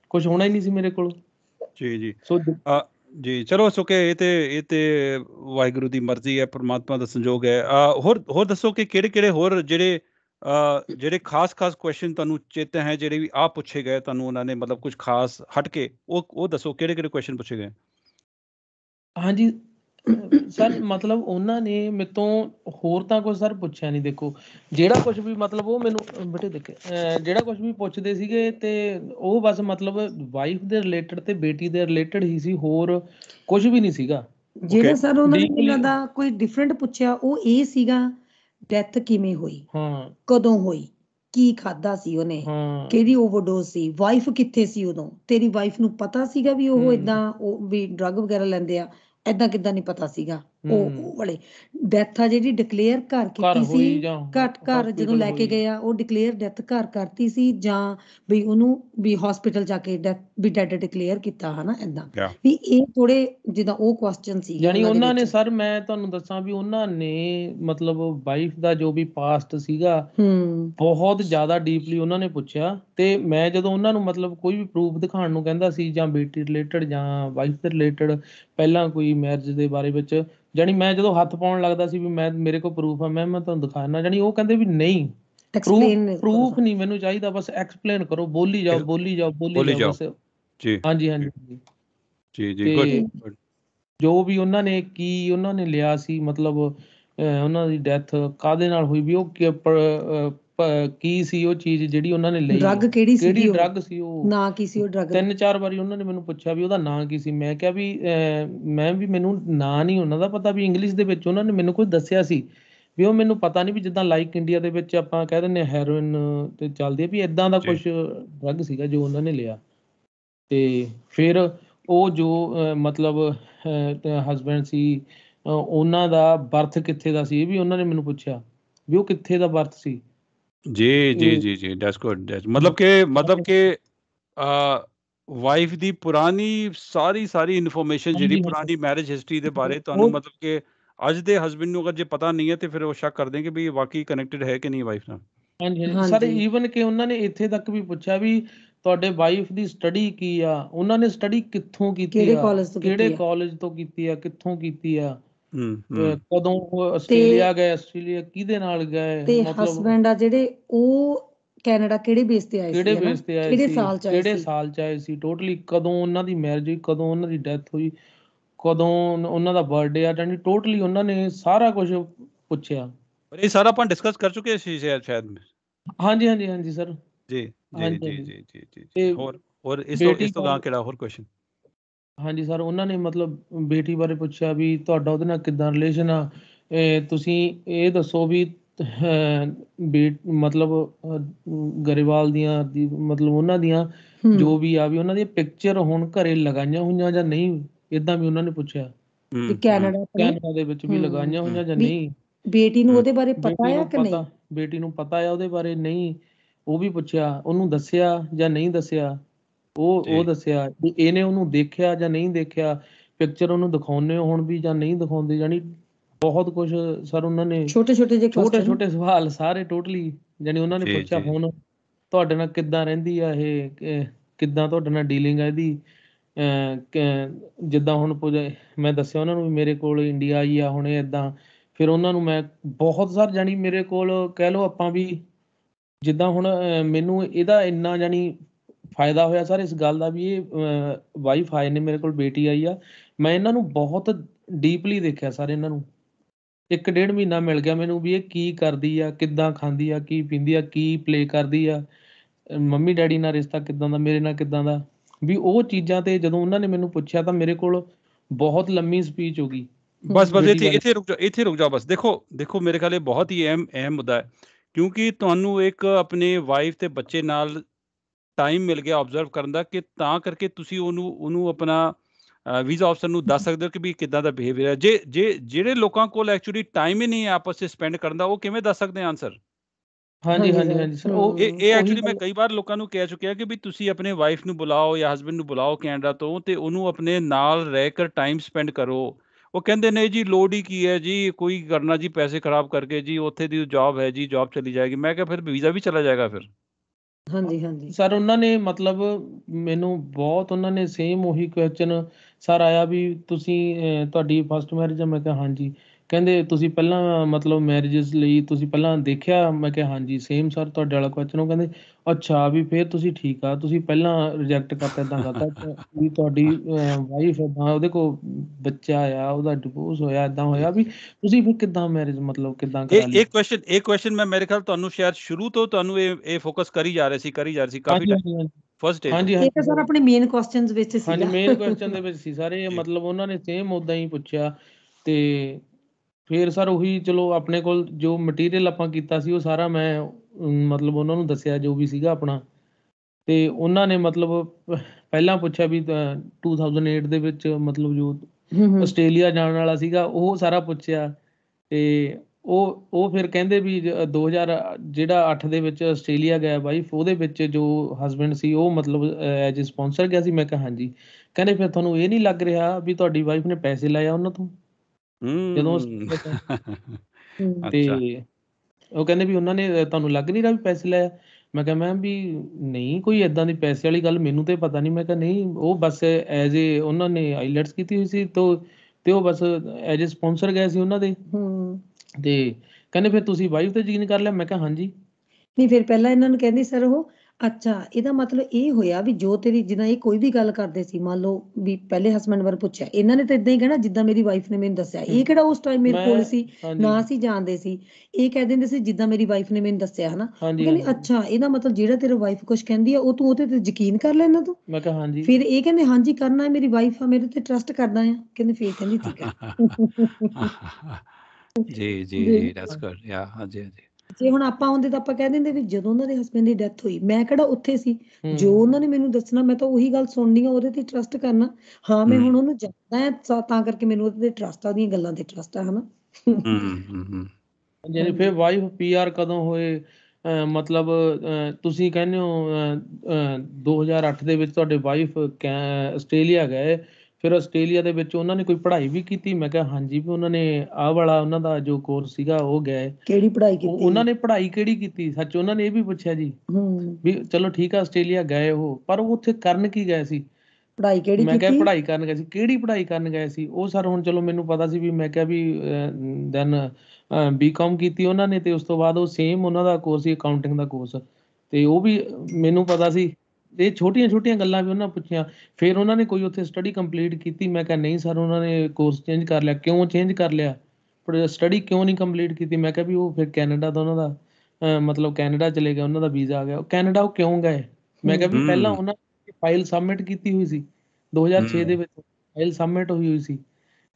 Speaker 2: ਕੁਝ ਹੋਣਾ ਹੀ ਨਹੀਂ ਸੀ ਮੇਰੇ ਕੋਲ
Speaker 1: ਜੀ ਜੀ ਸੋ ਜੀ ਚਲੋ ਸੋ ਕਿ ਇਹ ਤੇ ਇਹ ਤੇ ਵਾਹਿਗੁਰੂ ਦੀ ਮਰਜ਼ੀ ਹੈ ਪਰਮਾਤਮਾ ਦਾ ਸੰਜੋਗ ਹੈ ਆ ਹੋਰ ਹੋਰ ਦੱਸੋ ਕਿ ਕਿਹੜੇ ਕਿਹੜੇ ਹੋਰ ਜਿਹੜੇ ਜਿਹੜੇ ਖਾਸ ਖਾਸ ਕੁਐਸਚਨ ਤੁਹਾਨੂੰ ਚੇਤੇ ਹੈ ਜਿਹੜੇ ਵੀ ਆ ਪੁੱਛੇ ਗਏ ਤੁਹਾਨੂੰ ਉਹਨਾਂ ਨੇ ਮਤਲਬ ਕੁਝ ਖਾਸ ਹਟ ਕੇ ਉਹ ਉਹ ਦੱਸੋ ਕਿਹੜੇ ਕਿਹੜੇ ਕੁਐਸਚਨ ਪੁੱਛੇ ਗਏ
Speaker 2: ਹਾਂਜੀ ਸਰ ਮਤਲਬ ਉਹਨਾਂ ਨੇ ਮੇਤੋਂ ਹੋਰ ਤਾਂ ਕੁਝ ਸਰ ਪੁੱਛਿਆ ਨਹੀਂ ਦੇਖੋ ਜਿਹੜਾ ਕੁਝ ਵੀ ਮਤਲਬ ਉਹ ਮੈਨੂੰ ਬੇਟੇ ਦੇਖੇ ਜਿਹੜਾ ਕੁਝ ਵੀ ਪੁੱਛਦੇ ਸੀਗੇ ਤੇ ਉਹ ਬਸ ਮਤਲਬ ਵਾਈਫ ਦੇ ਰਿਲੇਟਡ ਤੇ ਬੇਟੀ ਦੇ ਰਿਲੇਟਡ ਹੀ ਸੀ ਹੋਰ ਕੁਝ ਵੀ ਨਹੀਂ ਸੀਗਾ ਜਿਹੜਾ ਸਰ ਉਹਨਾਂ ਨੇ ਇਹਨਾਂ
Speaker 3: ਦਾ ਕੋਈ ਡਿਫਰੈਂਟ ਪੁੱਛਿਆ ਉਹ ਇਹ ਸੀਗਾ ਡੈਥ ਕਿਵੇਂ ਹੋਈ ਹਾਂ ਕਦੋਂ ਹੋਈ ਕੀ ਖਾਦਾ ਸੀ ਉਹਨੇ ਕਿਹਦੀ ਓਵਰਡੋਸ ਸੀ ਵਾਈਫ ਕਿੱਥੇ ਸੀ ਉਦੋਂ ਤੇਰੀ ਵਾਈਫ ਨੂੰ ਪਤਾ ਸੀਗਾ ਵੀ ਉਹ ਇਦਾਂ ਉਹ ਵੀ ਡਰੱਗ ਵਗੈਰਾ ਲੈਂਦੇ ਆ ਐਦਾਂ ਕਿਦਾਂ ਨਹੀਂ ਪਤਾ ਸੀਗਾ ਉਹ ਵਾਲੇ ਡੈਥ ਆ ਜਿਹੜੀ ਡਿਕਲੇਅਰ ਕਰ ਕੀਤੀ ਸੀ ਘਟ ਘਰ ਜਦੋਂ ਲੈ ਕੇ ਗਏ ਆ ਉਹ ਡਿਕਲੇਅਰ ਡੈਥ ਘਰ ਕਰਤੀ ਸੀ ਜਾਂ ਵੀ ਉਹਨੂੰ ਵੀ ਹਸਪੀਟਲ ਜਾ ਕੇ ਡੈਥ ਵੀ ਡੈਡ ਡਿਕਲੇਅਰ ਕੀਤਾ ਹਨਾ ਐਦਾਂ ਵੀ ਇਹ ਥੋੜੇ ਜਿਦਾ ਉਹ ਕੁਐਸਚਨ ਸੀ ਯਾਨੀ ਉਹਨਾਂ ਨੇ
Speaker 2: ਸਰ ਮੈਂ ਤੁਹਾਨੂੰ ਦੱਸਾਂ ਵੀ ਉਹਨਾਂ ਨੇ ਮਤਲਬ ਵਾਈਫ ਦਾ ਜੋ ਵੀ ਪਾਸਟ ਸੀਗਾ ਬਹੁਤ ਜ਼ਿਆਦਾ ਡੀਪਲੀ ਉਹਨਾਂ ਨੇ ਪੁੱਛਿਆ ਤੇ ਮੈਂ ਜਦੋਂ ਉਹਨਾਂ ਨੂੰ ਮਤਲਬ ਕੋਈ ਵੀ ਪ੍ਰੂਫ ਦਿਖਾਉਣ ਨੂੰ ਕਹਿੰਦਾ ਸੀ ਜਾਂ ਬੇਟੀ ਰਿਲੇਟਡ ਜਾਂ ਵਾਈਫ ਦੇ ਰਿਲੇਟਡ ਪਹਿਲਾਂ ਕੋਈ ਮੈਰਿਜ ਦੇ ਬਾਰੇ ਵਿੱਚ ਜਾਨੀ ਮੈਂ ਜਦੋਂ ਹੱਥ ਪਾਉਣ ਲੱਗਦਾ ਸੀ ਵੀ ਮੈਂ ਮੇਰੇ ਕੋਲ ਪ੍ਰੂਫ ਆ ਮੈਂ ਮੈਂ ਤੁਹਾਨੂੰ ਦਿਖਾਣਾ ਜਾਨੀ ਉਹ ਕਹਿੰਦੇ ਵੀ ਨਹੀਂ ਐਕਸਪਲੇਨ ਪ੍ਰੂਫ ਨਹੀਂ ਮੈਨੂੰ ਚਾਹੀਦਾ ਬਸ ਐਕਸਪਲੇਨ ਕਰੋ ਬੋਲੀ ਜਾਓ ਬੋਲੀ ਜਾਓ ਬੋਲੀ ਜਾਓ ਜੀ ਹਾਂਜੀ ਹਾਂਜੀ
Speaker 1: ਜੀ ਜੀ ਗੁੱਡ
Speaker 2: ਜੋ ਵੀ ਉਹਨਾਂ ਨੇ ਕੀ ਉਹਨਾਂ ਨੇ ਲਿਆ ਸੀ ਮਤਲਬ ਉਹਨਾਂ ਦੀ ਡੈਥ ਕਾਦੇ ਨਾਲ ਹੋਈ ਵੀ ਉਹ ਕੀ ਸੀ ਉਹ ਚੀਜ਼ ਜਿਹੜੀ ਉਹਨਾਂ ਨੇ ਲਈ ਡਰੱਗ ਕਿਹੜੀ ਸੀ ਕਿਹੜੀ ਡਰੱਗ ਸੀ
Speaker 3: ਉਹ ਨਾਂ ਕੀ ਸੀ ਉਹ ਡਰੱਗ ਤਿੰਨ
Speaker 2: ਚਾਰ ਵਾਰੀ ਉਹਨਾਂ ਨੇ ਮੈਨੂੰ ਪੁੱਛਿਆ ਵੀ ਉਹਦਾ ਨਾਂ ਕੀ ਸੀ ਮੈਂ ਕਿਹਾ ਵੀ ਮੈਂ ਵੀ ਮੈਨੂੰ ਨਾਂ ਨਹੀਂ ਉਹਨਾਂ ਦਾ ਪਤਾ ਵੀ ਇੰਗਲਿਸ਼ ਦੇ ਵਿੱਚ ਉਹਨਾਂ ਨੇ ਮੈਨੂੰ ਕੁਝ ਦੱਸਿਆ ਸੀ ਵੀ ਉਹ ਮੈਨੂੰ ਪਤਾ ਨਹੀਂ ਵੀ ਜਿੱਦਾਂ ਲਾਈਕ ਇੰਡੀਆ ਦੇ ਵਿੱਚ ਆਪਾਂ ਕਹਿ ਦਿੰਨੇ ਹੈਰੋਇਨ ਤੇ ਚੱਲਦੀ ਹੈ ਵੀ ਇਦਾਂ ਦਾ ਕੁਝ ਡਰੱਗ ਸੀਗਾ ਜੋ ਉਹਨਾਂ ਨੇ ਲਿਆ ਤੇ ਫਿਰ ਉਹ ਜੋ ਮਤਲਬ ਹਸਬੰਡ ਸੀ ਉਹਨਾਂ ਦਾ ਬਰਥ ਕਿੱਥੇ ਦਾ ਸੀ ਇਹ ਵੀ ਉਹਨਾਂ ਨੇ ਮੈਨੂੰ ਪੁੱਛਿਆ ਵੀ ਉਹ ਕਿੱਥੇ ਦਾ ਬਰਥ ਸੀ
Speaker 1: ਜੀ ਜੀ ਜੀ ਜੀ ਦੈਟਸ ਗੁੱਡ ਮਤਲਬ ਕਿ ਮਤਲਬ ਕਿ ਆ ਵਾਈਫ ਦੀ ਪੁਰਾਣੀ ਸਾਰੀ ਸਾਰੀ ਇਨਫੋਰਮੇਸ਼ਨ ਜਿਹੜੀ ਪੁਰਾਣੀ ਮੈਰਿਜ ਹਿਸਟਰੀ ਦੇ ਬਾਰੇ ਤੁਹਾਨੂੰ ਮਤਲਬ ਕਿ ਅੱਜ ਦੇ ਹਸਬੰਡ ਨੂੰ ਅਗਰ ਜੇ ਪਤਾ ਨਹੀਂ ਹੈ ਤੇ ਫਿਰ ਉਹ ਸ਼ੱਕ ਕਰ ਦੇਣਗੇ ਵੀ ਇਹ ਵਾਕਈ ਕਨੈਕਟਡ ਹੈ ਕਿ ਨਹੀਂ ਵਾਈਫ ਨਾਲ
Speaker 2: ਹਾਂਜੀ ਸਰ ਈਵਨ ਕਿ ਉਹਨਾਂ ਨੇ ਇੱਥੇ ਤੱਕ ਵੀ ਪੁੱਛਿਆ ਵੀ ਤੁਹਾਡੇ ਵਾਈਫ ਦੀ ਸਟੱਡੀ ਕੀ ਆ ਉਹਨਾਂ ਨੇ ਸਟੱਡੀ ਕਿੱਥੋਂ ਕੀਤੀ ਆ ਕਿਹੜੇ ਕਾਲਜ ਤੋਂ ਕੀਤੀ ਆ ਕਿੱਥੋਂ ਕੀਤੀ ਆ ਕਦੋਂ ਆਸਟ੍ਰੇਲੀਆ ਗਏ ਆਸਟ੍ਰੇਲੀਆ ਕਿਹਦੇ ਨਾਲ ਗਏ ਤੇ ਹਸਬੰਡ
Speaker 3: ਆ ਜਿਹੜੇ ਉਹ ਕੈਨੇਡਾ ਕਿਹੜੇ ਬੇਸ ਤੇ ਆਏ ਸੀ ਕਿਹੜੇ ਬੇਸ ਤੇ ਆਏ ਸੀ ਕਿਹੜੇ ਸਾਲ ਚ ਆਏ ਸੀ ਕਿਹੜੇ
Speaker 2: ਸਾਲ ਚ ਆਏ ਸੀ ਟੋਟਲੀ ਕਦੋਂ ਉਹਨਾਂ ਦੀ ਮੈਰਿਜ ਹੋਈ ਕਦੋਂ ਉਹਨਾਂ ਦੀ ਡੈਥ ਹੋਈ ਕਦੋਂ ਉਹਨਾਂ ਦਾ ਬਰਥਡੇ ਆ ਜਾਨੀ ਟੋਟਲੀ ਉਹਨਾਂ ਨੇ ਸਾਰਾ ਕੁਝ ਪੁੱਛਿਆ
Speaker 1: ਪਰ ਇਹ ਸਾਰਾ ਆਪਾਂ ਡਿਸਕਸ ਕਰ ਚੁੱਕੇ ਸੀ ਸ਼ਾਇਦ ਸ਼ਾਇਦ
Speaker 2: ਹਾਂਜੀ ਹਾਂਜੀ ਹਾਂਜੀ ਸਰ
Speaker 1: ਜੀ ਜੀ ਜੀ ਜੀ ਜੀ ਹੋਰ ਹੋਰ ਇਸ ਤੋਂ ਇਸ ਤੋਂ ਅਗਾ ਕਿਹੜਾ ਹੋਰ ਕੁਐਸਚਨ
Speaker 2: ਹਾਂਜੀ ਸਰ ਉਹਨਾਂ ਨੇ ਮਤਲਬ ਬੇਟੀ ਬਾਰੇ ਪੁੱਛਿਆ ਵੀ ਤੁਹਾਡਾ ਉਹਦੇ ਨਾਲ ਕਿੱਦਾਂ ਰਿਲੇਸ਼ਨ ਆ ਇਹ ਤੁਸੀਂ ਇਹ ਦੱਸੋ ਵੀ ਮਤਲਬ ਗਰੇਵਾਲ ਦੀਆਂ ਦੀ ਮਤਲਬ ਉਹਨਾਂ ਦੀਆਂ ਜੋ ਵੀ ਆ ਵੀ ਉਹਨਾਂ ਦੀ ਪਿਕਚਰ ਹੁਣ ਘਰੇ ਲਗਾਈਆਂ ਹੋਈਆਂ ਜਾਂ ਨਹੀਂ ਇਦਾਂ ਵੀ ਉਹਨਾਂ ਨੇ ਪੁੱਛਿਆ
Speaker 3: ਕੈਨੇਡਾ ਕੈਨੇਡਾ
Speaker 2: ਦੇ ਵਿੱਚ ਵੀ ਲਗਾਈਆਂ ਹੋਈਆਂ ਜਾਂ ਨਹੀਂ
Speaker 3: ਬੇਟੀ ਨੂੰ ਉਹਦੇ ਬਾਰੇ ਪਤਾ ਆ ਕਿ ਨਹੀਂ ਪਤਾ
Speaker 2: ਬੇਟੀ ਨੂੰ ਪਤਾ ਆ ਉਹਦੇ ਬਾਰੇ ਨਹੀਂ ਉਹ ਵੀ ਪੁੱਛਿਆ ਉਹਨੂੰ ਦੱਸਿਆ ਜਾਂ ਨਹੀਂ ਦੱਸਿਆ ਉਹ ਉਹ ਦੱਸਿਆ ਕਿ ਇਹਨੇ ਉਹਨੂੰ ਦੇਖਿਆ ਜਾਂ ਨਹੀਂ ਦੇਖਿਆ ਪਿਕਚਰ ਉਹਨੂੰ ਦਿਖਾਉਨੇ ਹੁਣ ਵੀ ਜਾਂ ਨਹੀਂ ਦਿਖਾਉਂਦੇ ਜਾਨੀ ਬਹੁਤ ਕੁਝ ਸਰ ਉਹਨਾਂ ਨੇ ਛੋਟੇ ਛੋਟੇ ਜਿਹੇ ਛੋਟੇ ਛੋਟੇ ਸਵਾਲ ਸਾਰੇ ਟੋਟਲੀ ਜਾਨੀ ਉਹਨਾਂ ਨੇ ਪੁੱਛਿਆ ਹੁਣ ਤੁਹਾਡੇ ਨਾਲ ਕਿੱਦਾਂ ਰਹਿੰਦੀ ਆ ਇਹ ਕਿੱਦਾਂ ਤੁਹਾਡੇ ਨਾਲ ਡੀਲਿੰਗ ਆ ਇਹਦੀ ਜਿੱਦਾਂ ਹੁਣ ਮੈਂ ਦੱਸਿਆ ਉਹਨਾਂ ਨੂੰ ਵੀ ਮੇਰੇ ਕੋਲ ਇੰਡੀਆ ਆਈ ਆ ਹੁਣ ਇਦਾਂ ਫਿਰ ਉਹਨਾਂ ਨੂੰ ਮੈਂ ਬਹੁਤ ਸਾਰ ਜਾਨੀ ਮੇਰੇ ਕੋਲ ਕਹਿ ਲਓ ਆਪਾਂ ਵੀ ਜਿੱਦਾਂ ਹੁਣ ਮੈਨੂੰ ਇਹਦਾ ਇੰਨਾ ਜਾਨੀ ਫਾਇਦਾ ਹੋਇਆ ਸਰ ਇਸ ਗੱਲ ਦਾ ਵੀ ਇਹ ਵਾਈਫਾਈ ਨੇ ਮੇਰੇ ਕੋਲ ਬੇਟੀ ਆਈ ਆ ਮੈਂ ਇਹਨਾਂ ਨੂੰ ਬਹੁਤ ਡੀਪਲੀ ਦੇਖਿਆ ਸਰ ਇਹਨਾਂ ਨੂੰ ਇੱਕ ਡੇਢ ਮਹੀਨਾ ਮਿਲ ਗਿਆ ਮੈਨੂੰ ਵੀ ਇਹ ਕੀ ਕਰਦੀ ਆ ਕਿੱਦਾਂ ਖਾਂਦੀ ਆ ਕੀ ਪੀਂਦੀ ਆ ਕੀ ਪਲੇ ਕਰਦੀ ਆ ਮੰਮੀ ਡੈਡੀ ਨਾਲ ਰਿਸ਼ਤਾ ਕਿੱਦਾਂ ਦਾ ਮੇਰੇ ਨਾਲ ਕਿੱਦਾਂ ਦਾ ਵੀ ਉਹ ਚੀਜ਼ਾਂ ਤੇ ਜਦੋਂ ਉਹਨਾਂ ਨੇ ਮੈਨੂੰ ਪੁੱਛਿਆ ਤਾਂ ਮੇਰੇ ਕੋਲ ਬਹੁਤ ਲੰਮੀ ਸਪੀਚ ਹੋ ਗਈ
Speaker 1: ਬਸ ਬਸ ਇੱਥੇ ਇੱਥੇ ਰੁਕ ਜਾ ਇੱਥੇ ਰੁਕ ਜਾ ਬਸ ਦੇਖੋ ਦੇਖੋ ਮੇਰੇ ਖਿਆਲੇ ਬਹੁਤ ਹੀ ਅਹਿਮ ਅਹਿਮ ਮੁੱਦਾ ਹੈ ਕਿਉਂਕਿ ਤੁਹਾਨੂੰ ਇੱਕ ਆਪਣੇ ਵਾਈਫ ਤੇ ਬੱਚੇ ਨਾਲ ਟਾਈਮ ਮਿਲ ਗਿਆ ਆਬਜ਼ਰਵ ਕਰਨ ਦਾ ਕਿ ਤਾਂ ਕਰਕੇ ਤੁਸੀਂ ਉਹਨੂੰ ਉਹਨੂੰ ਆਪਣਾ ਵੀਜ਼ਾ ਆਪਸ਼ਨ ਨੂੰ ਦੱਸ ਸਕਦੇ ਹੋ ਕਿ ਵੀ ਕਿੱਦਾਂ ਦਾ ਬਿਹੇਵੀਅਰ ਹੈ ਜੇ ਜੇ ਜਿਹੜੇ ਲੋਕਾਂ ਕੋਲ ਐਕਚੁਅਲੀ ਟਾਈਮ ਹੀ ਨਹੀਂ ਹੈ ਆਪਸ ਵਿੱਚ ਸਪੈਂਡ ਕਰਨ ਦਾ ਉਹ ਕਿਵੇਂ ਦੱਸ ਸਕਦੇ ਆ ਆਨਸਰ
Speaker 2: ਹਾਂਜੀ ਹਾਂਜੀ ਹਾਂਜੀ ਸਰ ਉਹ ਇਹ
Speaker 1: ਇਹ ਐਕਚੁਅਲੀ ਮੈਂ ਕਈ ਵਾਰ ਲੋਕਾਂ ਨੂੰ ਕਹਿ ਚੁੱਕਿਆ ਕਿ ਵੀ ਤੁਸੀਂ ਆਪਣੇ ਵਾਈਫ ਨੂੰ ਬੁਲਾਓ ਜਾਂ ਹਸਬੰਡ ਨੂੰ ਬੁਲਾਓ ਕੈਨੇਡਾ ਤੋਂ ਤੇ ਉਹਨੂੰ ਆਪਣੇ ਨਾਲ ਰਹਿ ਕੇ ਟਾਈਮ ਸਪੈਂਡ ਕਰੋ ਉਹ ਕਹਿੰਦੇ ਨੇ ਜੀ ਲੋੜ ਹੀ ਕੀ ਹੈ ਜੀ ਕੋਈ ਕਰਨਾ ਜੀ ਪੈਸੇ ਖਰਾਬ ਕਰਕੇ ਜੀ ਉੱਥੇ ਦੀ ਜੌਬ ਹੈ ਜੀ ਜੌਬ ਚਲੀ ਜਾਏਗੀ ਮੈਂ ਕਿਹਾ ਫਿਰ ਵੀਜ਼ਾ ਵੀ ਚਲਾ ਜਾਏਗਾ ਫਿਰ
Speaker 2: ਹਾਂਜੀ ਹਾਂਜੀ ਸਰ ਉਹਨਾਂ ਨੇ ਮਤਲਬ ਮੈਨੂੰ ਬਹੁਤ ਉਹਨਾਂ ਨੇ ਸੇਮ ਉਹੀ ਕੁਐਸਚਨ ਸਰ ਆਇਆ ਵੀ ਤੁਸੀਂ ਤੁਹਾਡੀ ਫਸਟ ਮੈਰਿਜ ਹੈ ਮੈਂ ਕਿਹਾ ਹਾਂਜੀ ਕਹਿੰਦੇ ਤੁਸੀਂ ਪਹਿਲਾਂ ਮਤਲਬ ਮੈਰਿਜਸ ਲਈ ਤੁਸੀਂ ਪਹਿਲਾਂ ਦੇਖਿਆ ਮੈਂ ਕਿਹਾ ਹਾਂਜੀ ਸੇਮ ਸਰ ਤੁਹਾਡੇ ਵਾਲਾ ਕੁਐਸਚਨ ਉਹ ਕਹਿੰਦੇ ਅੱਛਾ ਵੀ ਫੇਰ ਤੁਸੀਂ ਠੀਕ ਆ ਤੁਸੀਂ ਪਹਿਲਾਂ ਰਿਜੈਕਟ ਕਰਤਾ ਇਦਾਂ ਕਰਤਾ ਵੀ ਤੁਹਾਡੀ ਵਾਈਫ ਇਦਾਂ ਉਹਦੇ ਕੋ ਬੱਚਾ ਆ ਉਹਦਾ ਡਿਵੋਰਸ ਹੋਇਆ ਇਦਾਂ ਹੋਇਆ ਵੀ ਤੁਸੀਂ ਫਿਰ ਕਿਦਾਂ ਮੈਰਿਜ ਮਤਲਬ ਕਿਦਾਂ ਕਰਾ ਲਈ ਇਹ
Speaker 1: ਇੱਕ ਕੁਐਸਚਨ ਇਹ ਕੁਐਸਚਨ ਮੈਂ ਮੇਰੇ ਖਿਆਲ ਤੁਹਾਨੂੰ ਸ਼ਾਇਦ ਸ਼ੁਰੂ ਤੋਂ ਤੁਹਾਨੂੰ ਇਹ ਇਹ ਫੋਕਸ ਕਰੀ ਜਾ ਰਹੇ ਸੀ ਕਰੀ ਜਾ ਰਹੇ ਸੀ ਕਾਫੀ ਟਾਈਮ ਫਸਟ ਏਡ ਹਾਂਜੀ ਇਹ ਤਾਂ
Speaker 3: ਸਰ ਆਪਣੇ ਮੇਨ ਕੁਐਸਚਨਸ ਵਿੱਚ ਸੀ ਹਾਂਜੀ ਮੇਨ ਕੁਐਸਚਨ ਦੇ
Speaker 1: ਵਿੱਚ ਸੀ ਸਾਰੇ ਮਤਲਬ ਉਹਨਾਂ ਨੇ ਸੇਮ ਉਦਾਂ ਹੀ ਪੁੱਛਿਆ
Speaker 2: ਤੇ ਫਿਰ ਸਰ ਉਹੀ ਚਲੋ ਆਪਣੇ ਕੋਲ ਜੋ ਮਟੀਰੀਅਲ ਆਪਾਂ ਕੀਤਾ ਸੀ ਉਹ ਸਾਰਾ ਮੈਂ ਮਤਲਬ ਉਹਨਾਂ ਨੂੰ ਦੱਸਿਆ ਜੋ ਵੀ ਸੀਗਾ ਆਪਣਾ ਤੇ ਉਹਨਾਂ ਨੇ ਮਤਲਬ ਪਹਿਲਾਂ ਪੁੱਛਿਆ ਵੀ 2008 ਦੇ ਵਿੱਚ ਮਤਲਬ ਜੋ ਆਸਟ੍ਰੇਲੀਆ ਜਾਣ ਵਾਲਾ ਸੀਗਾ ਉਹ ਸਾਰਾ ਪੁੱਛਿਆ ਤੇ ਉਹ ਉਹ ਫਿਰ ਕਹਿੰਦੇ ਵੀ 2000 ਜਿਹੜਾ 8 ਦੇ ਵਿੱਚ ਆਸਟ੍ਰੇਲੀਆ ਗਿਆ ਬਾਈ ਉਹਦੇ ਵਿੱਚ ਜੋ ਹਸਬੰਡ ਸੀ ਉਹ ਮਤਲਬ ਐਜ ਸਪਾਂਸਰ ਗਿਆ ਸੀ ਮੈਂ ਕਿਹਾ ਹਾਂਜੀ ਕਹਿੰਦੇ ਫਿਰ ਤੁਹਾਨੂੰ ਇਹ ਨਹੀਂ ਲੱਗ ਰਿਹਾ ਵੀ ਤੁਹਾਡੀ ਵਾਈਫ ਨੇ ਪੈਸੇ ਲਾਇਆ ਉਹਨਾਂ ਤੋਂ
Speaker 1: ਜਦੋਂ ਹੂੰ
Speaker 2: ਤੇ ਉਹ ਕਹਿੰਦੇ ਵੀ ਉਹਨਾਂ ਨੇ ਤੁਹਾਨੂੰ ਲੱਗ ਨਹੀਂ ਰਿਹਾ ਵੀ ਪੈਸੇ ਲਾਇਆ ਮੈਂ ਕਿਹਾ ਮੈਂ ਵੀ ਨਹੀਂ ਕੋਈ ਐਦਾਂ ਦੀ ਪੈਸੇ ਵਾਲੀ ਗੱਲ ਮੈਨੂੰ ਤੇ ਪਤਾ ਨਹੀਂ ਮੈਂ ਕਿਹਾ ਨਹੀਂ ਉਹ ਬਸ ਐਜ਼ ਏ ਉਹਨਾਂ ਨੇ ਆਈਲੈਟਸ ਕੀਤੀ ਹੋਈ ਸੀ ਤੋਂ ਤੇ ਉਹ ਬਸ ਐਜ਼ ਏ ਸਪਾਂਸਰ ਗਏ ਸੀ ਉਹਨਾਂ ਦੇ ਹੂੰ ਤੇ ਕਹਿੰਦੇ ਫਿਰ ਤੁਸੀਂ ਵਾਈਫ ਤੇ ਯਕੀਨ ਕਰ ਲਿਆ ਮੈਂ ਕਿਹਾ ਹਾਂਜੀ
Speaker 3: ਨਹੀਂ ਫਿਰ ਪਹਿਲਾਂ ਇਹਨਾਂ ਨੂੰ ਕਹਿੰਦੀ ਸਰ ਉਹ ਅੱਛਾ, ਇਹਦਾ ਮਤਲਬ ਇਹ ਹੋਇਆ ਵੀ ਜੋ ਤੇਰੀ ਜਿੱਦਾਂ ਇਹ ਕੋਈ ਵੀ ਗੱਲ ਕਰਦੇ ਸੀ ਮੰਨ ਲਓ ਵੀ ਪਹਿਲੇ ਹਸਬੰਦ ਬਾਰੇ ਪੁੱਛਿਆ ਇਹਨਾਂ ਨੇ ਤਾਂ ਇਦਾਂ ਹੀ ਕਹਿਣਾ ਜਿੱਦਾਂ ਮੇਰੀ ਵਾਈਫ ਨੇ ਮੈਨੂੰ ਦੱਸਿਆ ਇਹ ਕਿਹੜਾ ਉਸ ਟਾਈਮ ਮੇਰੇ ਕੋਲ ਸੀ ਨਾ ਸੀ ਜਾਣਦੇ ਸੀ ਇਹ ਕਹਿ ਦਿੰਦੇ ਸੀ ਜਿੱਦਾਂ ਮੇਰੀ ਵਾਈਫ ਨੇ ਮੈਨੂੰ ਦੱਸਿਆ ਹਨਾ ਕਹਿੰਦੇ ਅੱਛਾ ਇਹਦਾ ਮਤਲਬ ਜਿਹੜਾ ਤੇਰੇ ਵਾਈਫ ਕੁਝ ਕਹਿੰਦੀ ਆ ਉਹ ਤੂੰ ਉਹਦੇ ਤੇ ਯਕੀਨ ਕਰ ਲੈਣਾ ਤੂੰ ਮੈਂ ਕਿਹਾ ਹਾਂਜੀ ਫਿਰ ਇਹ ਕਹਿੰਦੇ ਹਾਂਜੀ ਕਰਨਾ ਹੈ ਮੇਰੀ ਵਾਈਫ ਆ ਮੇਰੇ ਤੇ ਟਰਸਟ ਕਰਦਾ ਆ ਕਹਿੰਦੇ ਫੇਰ ਕਹਿੰਦੀ ਠੀਕ ਆ
Speaker 1: ਜੀ ਜੀ ਜੀ ਜੀ that's ਯਾ ਹਾਂਜੀ ਹਾਂਜੀ
Speaker 3: ਜੇ ਹੁਣ ਆਪਾਂ ਹੁੰਦੇ ਤਾਂ ਆਪਾਂ ਕਹਿ ਦਿੰਦੇ ਵੀ ਜਦੋਂ ਉਹਨਾਂ ਦੇ ਹਸਬੰਦ ਦੀ ਡੈਥ ਹੋਈ ਮੈਂ ਕਿਹੜਾ ਉੱਥੇ ਸੀ ਜੋ ਉਹਨਾਂ ਨੇ ਮੈਨੂੰ ਦੱਸਣਾ ਮੈਂ ਤਾਂ ਉਹੀ ਗੱਲ ਸੁਣਨੀ ਆ ਉਹਦੇ ਤੇ ਟਰਸਟ ਕਰਨਾ ਹਾਂ ਮੈਂ ਹੁਣ ਉਹਨੂੰ ਜਾਣਦਾ ਹਾਂ ਤਾਂ ਕਰਕੇ ਮੈਨੂੰ ਉਹਦੇ ਤੇ ਟਰਸਟ ਆ ਉਹਦੀਆਂ ਗੱਲਾਂ ਤੇ ਟਰਸਟ ਆ ਹਨਾ ਹੂੰ ਹੂੰ
Speaker 2: ਜਿਹੜੇ ਫਿਰ ਵਾਈਫ ਪੀਆਰ ਕਦੋਂ ਹੋਏ ਮਤਲਬ ਤੁਸੀਂ ਕਹਿੰਦੇ ਹੋ 2008 ਦੇ ਵਿੱਚ ਤੁਹਾਡੇ ਵਾਈਫ ਆਸਟ੍ਰੇਲੀਆ ਗਏ ਫਿਰ ਆਸਟ੍ਰੇਲੀਆ ਦੇ ਵਿੱਚ ਉਹਨਾਂ ਨੇ ਕੋਈ ਪੜ੍ਹਾਈ ਵੀ ਕੀਤੀ ਮੈਂ ਕਿਹਾ ਹਾਂਜੀ ਵੀ ਉਹਨਾਂ ਨੇ ਆਹ ਵਾਲਾ ਉਹਨਾਂ ਦਾ ਜੋ ਕੋਰਸ ਸੀਗਾ ਉਹ ਗਏ
Speaker 3: ਕਿਹੜੀ ਪੜ੍ਹਾਈ ਕੀਤੀ ਉਹਨਾਂ
Speaker 2: ਨੇ ਪੜ੍ਹਾਈ ਕਿਹੜੀ ਕੀਤੀ ਸੱਚ ਉਹਨਾਂ ਨੇ ਇਹ ਵੀ ਪੁੱਛਿਆ ਜੀ ਹੂੰ ਵੀ ਚਲੋ ਠੀਕ ਆ ਆਸਟ੍ਰੇਲੀਆ ਗਏ ਉਹ ਪਰ ਉਹ ਉੱਥੇ ਕਰਨ ਕੀ ਗਏ ਸੀ
Speaker 3: ਪੜ੍ਹਾਈ ਕਿਹੜੀ ਕੀਤੀ ਮੈਂ ਕਿਹਾ ਪੜ੍ਹਾਈ
Speaker 2: ਕਰਨ ਗਏ ਸੀ ਕਿਹੜੀ ਪੜ੍ਹਾਈ ਕਰਨ ਗਏ ਸੀ ਉਹ ਸਰ ਹੁਣ ਚਲੋ ਮੈਨੂੰ ਪਤਾ ਸੀ ਵੀ ਮੈਂ ਕਿਹਾ ਵੀ ਦੈਨ ਬੀਕਾਮ ਕੀਤੀ ਉਹਨਾਂ ਨੇ ਤੇ ਉਸ ਤੋਂ ਬਾਅਦ ਉਹ ਸੇਮ ਉਹਨਾਂ ਦਾ ਕੋਰਸ ਸੀ ਅਕਾਊਂਟਿੰਗ ਦਾ ਕੋਰਸ ਤੇ ਉਹ ਵੀ ਮੈਨੂੰ ਪਤਾ ਸੀ ਇਹ ਛੋਟੀਆਂ ਛੋਟੀਆਂ ਗੱਲਾਂ ਵੀ ਉਹਨਾਂ ਪੁੱਛੀਆਂ ਫਿਰ ਉਹਨਾਂ ਨੇ ਕੋਈ ਉੱਥੇ ਸਟੱਡੀ ਕੰਪਲੀਟ ਕੀਤੀ ਮੈਂ ਕਿਹਾ ਨਹੀਂ ਸਰ ਉਹਨਾਂ ਨੇ ਕੋਰਸ ਚੇਂਜ ਕਰ ਲਿਆ ਕਿਉਂ ਚੇਂਜ ਕਰ ਲਿਆ ਪਰ ਸਟੱਡੀ ਕਿਉਂ ਨਹੀਂ ਕੰਪਲੀਟ ਕੀਤੀ ਮੈਂ ਕਿਹਾ ਵੀ ਉਹ ਫਿਰ ਕੈਨੇਡਾ ਦਾ ਉਹਨਾਂ ਦਾ ਮਤਲਬ ਕੈਨੇਡਾ ਚਲੇ ਗਏ ਉਹਨਾਂ ਦਾ ਵੀਜ਼ਾ ਆ ਗਿਆ ਕੈਨੇਡਾ ਉਹ ਕਿਉਂ ਗਏ
Speaker 1: ਮੈਂ ਕਿਹਾ ਵੀ ਪਹਿਲਾਂ ਉਹਨਾਂ
Speaker 2: ਨੇ ਫਾਈਲ ਸਬਮਿਟ ਕੀਤੀ ਹੋਈ ਸੀ 2006 ਦੇ ਵਿੱਚ ਫਾਈਲ ਸਬਮਿਟ ਹੋਈ ਹੋਈ ਸੀ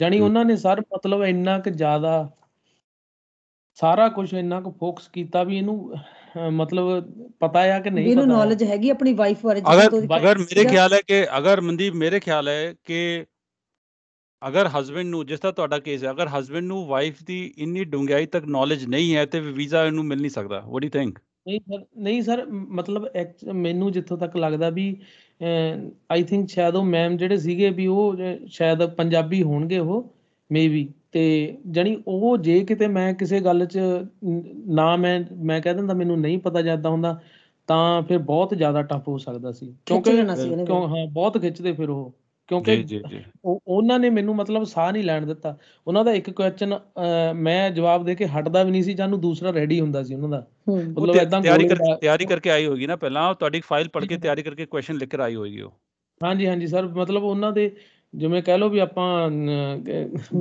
Speaker 2: ਜਾਨੀ ਉਹਨਾਂ ਨੇ ਸਰ ਮਤਲਬ ਇੰਨਾ ਕਿ ਜ਼ਿਆਦਾ ਸਾਰਾ ਕੁਝ ਇੰਨਾ ਕੁ ਫੋਕਸ ਕੀਤਾ ਵੀ ਇਹਨੂੰ
Speaker 1: ਮਤਲਬ ਪਤਾ ਆ ਕਿ ਨਹੀਂ ਪਤਾ ਇਹਨੂੰ ਨੌਲੇਜ
Speaker 3: ਹੈਗੀ ਆਪਣੀ ਵਾਈਫ ਬਾਰੇ ਅਗਰ
Speaker 1: ਅਗਰ ਮੇਰੇ ਖਿਆਲ ਹੈ ਕਿ ਅਗਰ ਮਨਦੀਪ ਮੇਰੇ ਖਿਆਲ ਹੈ ਕਿ ਅਗਰ ਹਸਬੰਡ ਨੂੰ ਜਿਸ ਤਰ੍ਹਾਂ ਤੁਹਾਡਾ ਕੇਸ ਹੈ ਅਗਰ ਹਸਬੰਡ ਨੂੰ ਵਾਈਫ ਦੀ ਇੰਨੀ ਡੂੰਘਾਈ ਤੱਕ ਨੌਲੇਜ ਨਹੀਂ ਹੈ ਤੇ ਵੀਜ਼ਾ ਇਹਨੂੰ ਮਿਲ ਨਹੀਂ ਸਕਦਾ ਵਾਟ ਡੂ ਥਿੰਕ
Speaker 2: ਨਹੀਂ ਸਰ ਨਹੀਂ ਸਰ ਮਤਲਬ ਮੈਨੂੰ ਜਿੱਥੋਂ ਤੱਕ ਲੱਗਦਾ ਵੀ ਆਈ ਥਿੰਕ ਸ਼ਾਇਦ ਉਹ ਮੈਮ ਜਿਹੜੇ ਸੀਗੇ ਵੀ ਉਹ ਸ਼ਾਇਦ ਪੰਜਾਬੀ ਹੋਣਗੇ ਉਹ ਮੇਬੀ ਤੇ ਜਣੀ ਉਹ ਜੇ ਕਿਤੇ ਮੈਂ ਕਿਸੇ ਗੱਲ 'ਚ ਨਾ ਮੈਂ ਮੈਂ ਕਹਿ ਦਿੰਦਾ ਮੈਨੂੰ ਨਹੀਂ ਪਤਾ ਜਾਂਦਾ ਹੁੰਦਾ ਤਾਂ ਫਿਰ ਬਹੁਤ ਜ਼ਿਆਦਾ ਟਫ ਹੋ ਸਕਦਾ ਸੀ ਕਿਉਂਕਿ ਕਿਉਂ ਹਾਂ ਬਹੁਤ ਖਿੱਚਦੇ ਫਿਰ ਉਹ ਕਿਉਂਕਿ ਉਹਨਾਂ ਨੇ ਮੈਨੂੰ ਮਤਲਬ ਸਾਹ ਨਹੀਂ ਲੈਣ ਦਿੱਤਾ ਉਹਨਾਂ ਦਾ ਇੱਕ ਕੁਐਸਚਨ ਮੈਂ ਜਵਾਬ ਦੇ ਕੇ ਹਟਦਾ ਵੀ ਨਹੀਂ ਸੀ ਜਾਨੂੰ ਦੂਸਰਾ ਰੈਡੀ ਹੁੰਦਾ ਸੀ ਉਹਨਾਂ ਦਾ ਮਤਲਬ ਇਦਾਂ ਤਿਆਰੀ ਕਰਕੇ
Speaker 1: ਤਿਆਰੀ ਕਰਕੇ ਆਈ ਹੋਗੀ ਨਾ ਪਹਿਲਾਂ ਤੁਹਾਡੀ ਫਾਈਲ ਪੜ੍ਹ ਕੇ ਤਿਆਰੀ ਕਰਕੇ ਕੁਐਸਚਨ ਲਿਖ ਕੇ ਆਈ ਹੋਗੀ ਉਹ
Speaker 2: ਹਾਂਜੀ ਹਾਂਜੀ ਸਰ ਮਤਲਬ ਉਹਨਾਂ ਦੇ ਜਿਵੇਂ ਕਹਿ ਲੋ ਵੀ ਆਪਾਂ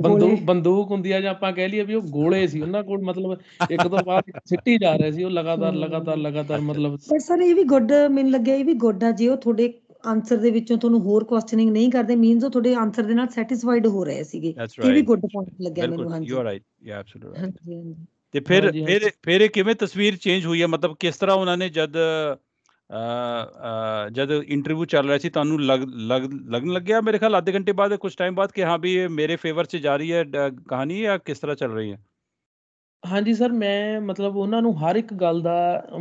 Speaker 2: ਬੰਦੂਕ ਬੰਦੂਕ ਹੁੰਦੀ ਆ ਜਾਂ ਆਪਾਂ ਕਹਿ ਲਈਏ ਵੀ ਉਹ ਗੋਲੇ ਸੀ ਉਹਨਾਂ ਕੋਲ ਮਤਲਬ ਇੱਕ ਤੋਂ ਬਾਅਦ ਸਿੱਟੀ ਜਾ ਰਹੇ ਸੀ ਉਹ ਲਗਾਤਾਰ ਲਗਾਤਾਰ ਲਗਾਤਾਰ ਮਤਲਬ
Speaker 3: ਪਰ ਸਰ ਇਹ ਵੀ ਗੁੱਡ ਮੈਨ ਲੱਗਿਆ ਇਹ ਵੀ ਗੁੱਡ ਆ ਜੇ ਉਹ ਤੁਹਾਡੇ ਆਨਸਰ ਦੇ ਵਿੱਚੋਂ ਤੁਹਾਨੂੰ ਹੋਰ ਕੁਐਸਚਨਿੰਗ ਨਹੀਂ ਕਰਦੇ ਮੀਨਸ ਉਹ ਤੁਹਾਡੇ ਆਨਸਰ ਦੇ ਨਾਲ ਸੈਟੀਸਫਾਈਡ ਹੋ ਰਹੇ ਸੀਗੇ ਇਹ ਵੀ ਗੁੱਡ ਪੁਆਇੰਟ ਲੱਗਿਆ ਮੈਨੂੰ ਹਾਂਜੀ you are
Speaker 1: right yeah absolute right ਤੇ ਫਿਰ ਫਿਰ ਫਿਰ ਕਿਵੇਂ ਤਸਵੀਰ ਚੇਂਜ ਹੋਈ ਹੈ ਮਤਲਬ ਕਿਸ ਤਰ੍ਹਾਂ ਉਹਨਾਂ ਨੇ ਜਦ ਜਦ ਇੰਟਰਵਿਊ ਚੱਲ ਰਿਹਾ ਸੀ ਤੁਹਾਨੂੰ ਲੱਗ ਲੱਗਣ ਲੱਗਿਆ ਮੇਰੇ ਖਿਆਲ ਅੱਧੇ ਘੰਟੇ ਬਾਅਦ ਕੁਝ ਟਾਈਮ ਬਾਅਦ ਕਿ ਹਾਂ ਵੀ ਇਹ ਮੇਰੇ ਫੇਵਰ 'ਚ ਜਾ ਰਹੀ ਹੈ ਕਹਾਣੀ ਜਾਂ ਕਿਸ ਤਰ੍ਹਾਂ ਚੱਲ ਰਹੀ ਹੈ
Speaker 2: ਹਾਂਜੀ ਸਰ ਮੈਂ ਮਤਲਬ ਉਹਨਾਂ ਨੂੰ ਹਰ ਇੱਕ ਗੱਲ ਦਾ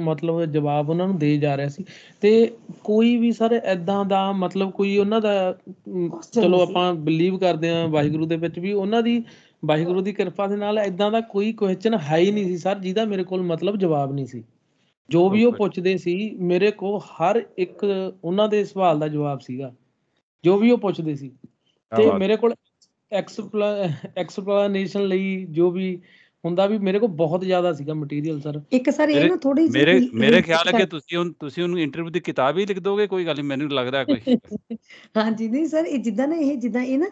Speaker 2: ਮਤਲਬ ਜਵਾਬ ਉਹਨਾਂ ਨੂੰ ਦੇ ਜਾ ਰਿਹਾ ਸੀ ਤੇ ਕੋਈ ਵੀ ਸਰ ਐਦਾਂ ਦਾ ਮਤਲਬ ਕੋਈ ਉਹਨਾਂ ਦਾ ਚਲੋ ਆਪਾਂ ਬਲੀਵ ਕਰਦੇ ਆਂ ਵਾਹਿਗੁਰੂ ਦੇ ਵਿੱਚ ਵੀ ਉਹਨਾਂ ਦੀ ਵਾਹਿਗੁਰੂ ਦੀ ਕਿਰਪਾ ਦੇ ਨਾਲ ਐਦਾਂ ਦਾ ਕੋਈ ਕੁਐਸਚਨ ਹੈ ਹੀ ਨਹੀਂ ਸੀ ਸਰ ਜਿਹਦਾ ਮੇਰੇ ਕੋਲ ਮਤਲਬ ਜਵਾਬ ਨਹੀਂ ਸੀ ਜੋ ਵੀ ਉਹ ਪੁੱਛਦੇ ਸੀ ਮੇਰੇ ਕੋ ਹਰ ਇੱਕ ਉਹਨਾਂ ਦੇ ਸਵਾਲ ਦਾ ਜਵਾਬ ਸੀਗਾ ਜੋ ਵੀ ਉਹ ਪੁੱਛਦੇ ਸੀ ਤੇ ਮੇਰੇ ਕੋਲ ਐਕਸਪਲੇਨੇਸ਼ਨ ਲਈ ਜੋ ਵੀ ਹੁੰਦਾ ਵੀ ਮੇਰੇ ਕੋਲ ਬਹੁਤ ਜ਼ਿਆਦਾ ਸੀਗਾ ਮਟੀਰੀਅਲ ਸਰ ਇੱਕ ਸਰ ਇਹ ਨਾ
Speaker 1: ਥੋੜੀ ਮੇਰੇ ਮੇਰੇ ਖਿਆਲ ਹੈ ਕਿ ਤੁਸੀਂ ਉਹਨੂੰ ਤੁਸੀਂ ਉਹਨੂੰ ਇੰਟਰਵਿਊ ਦੀ ਕਿਤਾਬ ਹੀ ਲਿਖ ਦੋਗੇ ਕੋਈ ਗੱਲ ਨਹੀਂ ਮੈਨੂੰ ਲੱਗਦਾ ਕੋਈ
Speaker 3: ਹਾਂਜੀ ਨਹੀਂ ਸਰ ਇਹ ਜਿੱਦਾਂ ਨਾ ਇਹ ਜਿੱਦਾਂ ਇਹ ਨਾ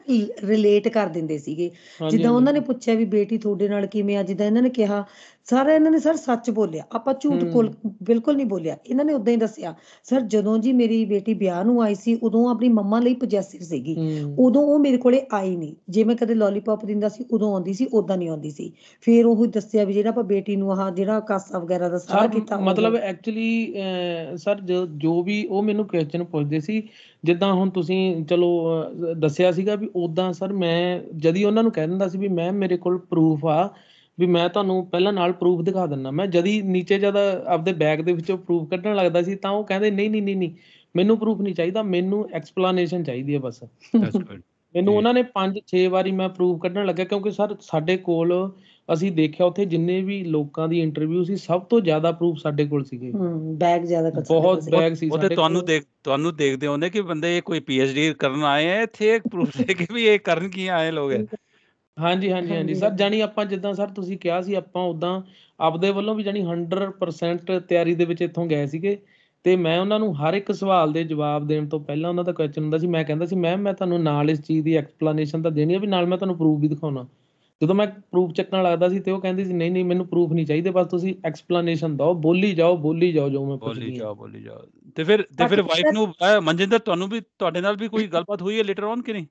Speaker 3: ਰਿਲੇਟ ਕਰ ਦਿੰਦੇ ਸੀਗੇ ਜਿੱਦਾਂ ਉਹਨਾਂ ਨੇ ਪੁੱਛਿਆ ਵੀ ਬੇਟੀ ਤੁਹਾਡੇ ਨਾਲ ਕਿਵੇਂ ਆ ਜਿੱਦਾਂ ਇਹਨਾਂ ਨੇ ਕਿਹਾ ਸਾਰੇ ਇਹਨਾਂ ਨੇ ਸਰ ਸੱਚ ਬੋਲਿਆ ਆਪਾਂ ਝੂਠ ਕੋਲ ਬਿਲਕੁਲ ਨਹੀਂ ਬੋਲਿਆ ਇਹਨਾਂ ਨੇ ਉਦਾਂ ਹੀ ਦੱਸਿਆ ਸਰ ਜਦੋਂ ਜੀ ਮੇਰੀ ਬੇਟੀ ਵਿਆਹ ਨੂੰ ਆਈ ਸੀ ਉਦੋਂ ਆਪਣੀ ਮੰਮਾ ਲਈ ਪੋਜੈਸਿਵ ਸੀਗੀ ਉਦੋਂ ਉਹ ਮੇਰੇ ਕੋਲੇ ਆਈ ਨਹੀਂ ਜੇ ਮੈਂ ਕਦੇ ਲੋਲੀਪੌਪ ਦਿੰਦਾ ਸੀ ਉਦੋਂ ਆਉਂਦੀ ਸੀ ਉਦਾਂ ਨਹੀਂ ਆਉਂਦੀ ਸੀ ਫਿਰ ਉਹ ਹੀ ਦੱਸਿਆ ਵੀ ਜਿਹੜਾ ਆਪਾਂ ਬੇਟੀ ਨੂੰ ਆਹ ਜਿਹੜਾ ਕਾਸਾ ਵਗੈਰਾ ਦਾ ਸਾਰਾ ਕੀਤਾ ਮਤਲਬ
Speaker 2: ਐਕਚੁਅਲੀ ਸਰ ਜੋ ਵੀ ਉਹ ਮੈਨੂੰ ਕੁਐਸਚਨ ਪੁੱਛਦੇ ਸੀ ਜਿੱਦਾਂ ਹੁਣ ਤੁਸੀਂ ਚਲੋ ਦੱਸਿਆ ਸੀਗਾ ਵੀ ਉਦਾਂ ਸਰ ਮੈਂ ਜਦੀ ਉਹਨਾਂ ਨੂੰ ਕਹਿ ਦਿੰਦਾ ਸੀ ਵੀ ਮੈਂ ਮੇਰੇ ਕੋਲ ਪ੍ਰੂਫ ਆ ਵੀ ਮੈਂ ਤੁਹਾਨੂੰ ਪਹਿਲਾਂ ਨਾਲ ਪ੍ਰੂਫ ਦਿਖਾ ਦਿੰਨਾ ਮੈਂ ਜਦ ਹੀ ਨੀਚੇ ਜਦ ਆਪਦੇ ਬੈਗ ਦੇ ਵਿੱਚੋਂ ਪ੍ਰੂਫ ਕੱਢਣ ਲੱਗਦਾ ਸੀ ਤਾਂ ਉਹ ਕਹਿੰਦੇ ਨਹੀਂ ਨਹੀਂ ਨਹੀਂ ਮੈਨੂੰ ਪ੍ਰੂਫ ਨਹੀਂ ਚਾਹੀਦਾ ਮੈਨੂੰ ਐਕਸਪਲੇਨੇਸ਼ਨ ਚਾਹੀਦੀ ਹੈ ਬਸ ਮੈਨੂੰ ਉਹਨਾਂ ਨੇ 5-6 ਵਾਰੀ ਮੈਂ ਪ੍ਰੂਫ ਕੱਢਣ ਲੱਗਾ ਕਿਉਂਕਿ ਸਰ ਸਾਡੇ ਕੋਲ ਅਸੀਂ ਦੇਖਿਆ ਉੱਥੇ ਜਿੰਨੇ ਵੀ ਲੋਕਾਂ ਦੀ ਇੰਟਰਵਿਊ ਸੀ ਸਭ ਤੋਂ ਜ਼ਿਆਦਾ ਪ੍ਰੂਫ ਸਾਡੇ ਕੋਲ ਸੀਗੇ ਬੈਗ ਜ਼ਿਆਦਾ ਕੱਚਾ ਬਹੁਤ ਬੈਗ ਸੀ ਸਾਡੇ ਤੁਹਾਨੂੰ
Speaker 1: ਦੇਖ ਤੁਹਾਨੂੰ ਦੇਖਦੇ ਹੁੰਦੇ ਕਿ ਬੰਦੇ ਇਹ ਕੋਈ ਪੀਐਚਡੀ ਕਰਨ ਆਏ ਐ ਇੱਥੇ ਪ੍ਰੂਫ ਦੇ ਕੇ ਵੀ ਇਹ ਕਰਨ ਕੀ ਆਏ ਲੋਗ ਐ
Speaker 2: ਹਾਂਜੀ ਹਾਂਜੀ ਹਾਂਜੀ ਸਰ ਜਾਨੀ ਆਪਾਂ ਜਿੱਦਾਂ ਸਰ ਤੁਸੀਂ ਕਿਹਾ ਸੀ ਆਪਾਂ ਉਦਾਂ ਆਪਦੇ ਵੱਲੋਂ ਵੀ ਜਾਨੀ 100% ਤਿਆਰੀ ਦੇ ਵਿੱਚ ਇੱਥੋਂ ਗਏ ਸੀਗੇ ਤੇ ਮੈਂ ਉਹਨਾਂ ਨੂੰ ਹਰ ਇੱਕ ਸਵਾਲ ਦੇ ਜਵਾਬ ਦੇਣ ਤੋਂ ਪਹਿਲਾਂ ਉਹਨਾਂ ਦਾ ਕੁਐਸਚਨ ਹੁੰਦਾ ਸੀ ਮੈਂ ਕਹਿੰਦਾ ਸੀ ਮੈਮ ਮੈਂ ਤੁਹਾਨੂੰ ਨਾਲ ਇਸ ਚੀਜ਼ ਦੀ ਐਕਸਪਲੇਨੇਸ਼ਨ ਤਾਂ ਦੇਣੀ ਆ ਵੀ ਨਾਲ ਮੈਂ ਤੁਹਾਨੂੰ ਪ੍ਰੂਫ ਵੀ ਦਿਖਾਉਣਾ ਜਦੋਂ ਮੈਂ ਪ੍ਰੂਫ ਚੱਕਣਾ ਲੱਗਦਾ ਸੀ ਤੇ ਉਹ ਕਹਿੰਦੀ ਸੀ ਨਹੀਂ ਨਹੀਂ ਮੈਨੂੰ ਪ੍ਰੂਫ ਨਹੀਂ ਚਾਹੀਦੇ ਬਸ ਤੁਸੀਂ ਐਕਸਪਲੇਨੇਸ਼ਨ ਦਿਓ ਬੋਲੀ
Speaker 1: ਜਾਓ ਬੋਲੀ ਜਾਓ ਜੋ ਮੈਂ ਪੁੱਛਦੀ ਬੋਲੀ ਜਾਓ ਬੋਲੀ ਜਾਓ ਤੇ ਫਿਰ ਤੇ ਫਿਰ ਵਾਈਫ ਨੂੰ ਮਨਜਿੰਦਰ ਤੁਹਾਨੂੰ ਵੀ ਤੁਹਾਡੇ ਨਾਲ ਵੀ ਕੋਈ ਗੱਲਬਾਤ ਹੋਈ ਹੈ ਲੇਟਰ ਔਨ ਕਿ ਨਹੀਂ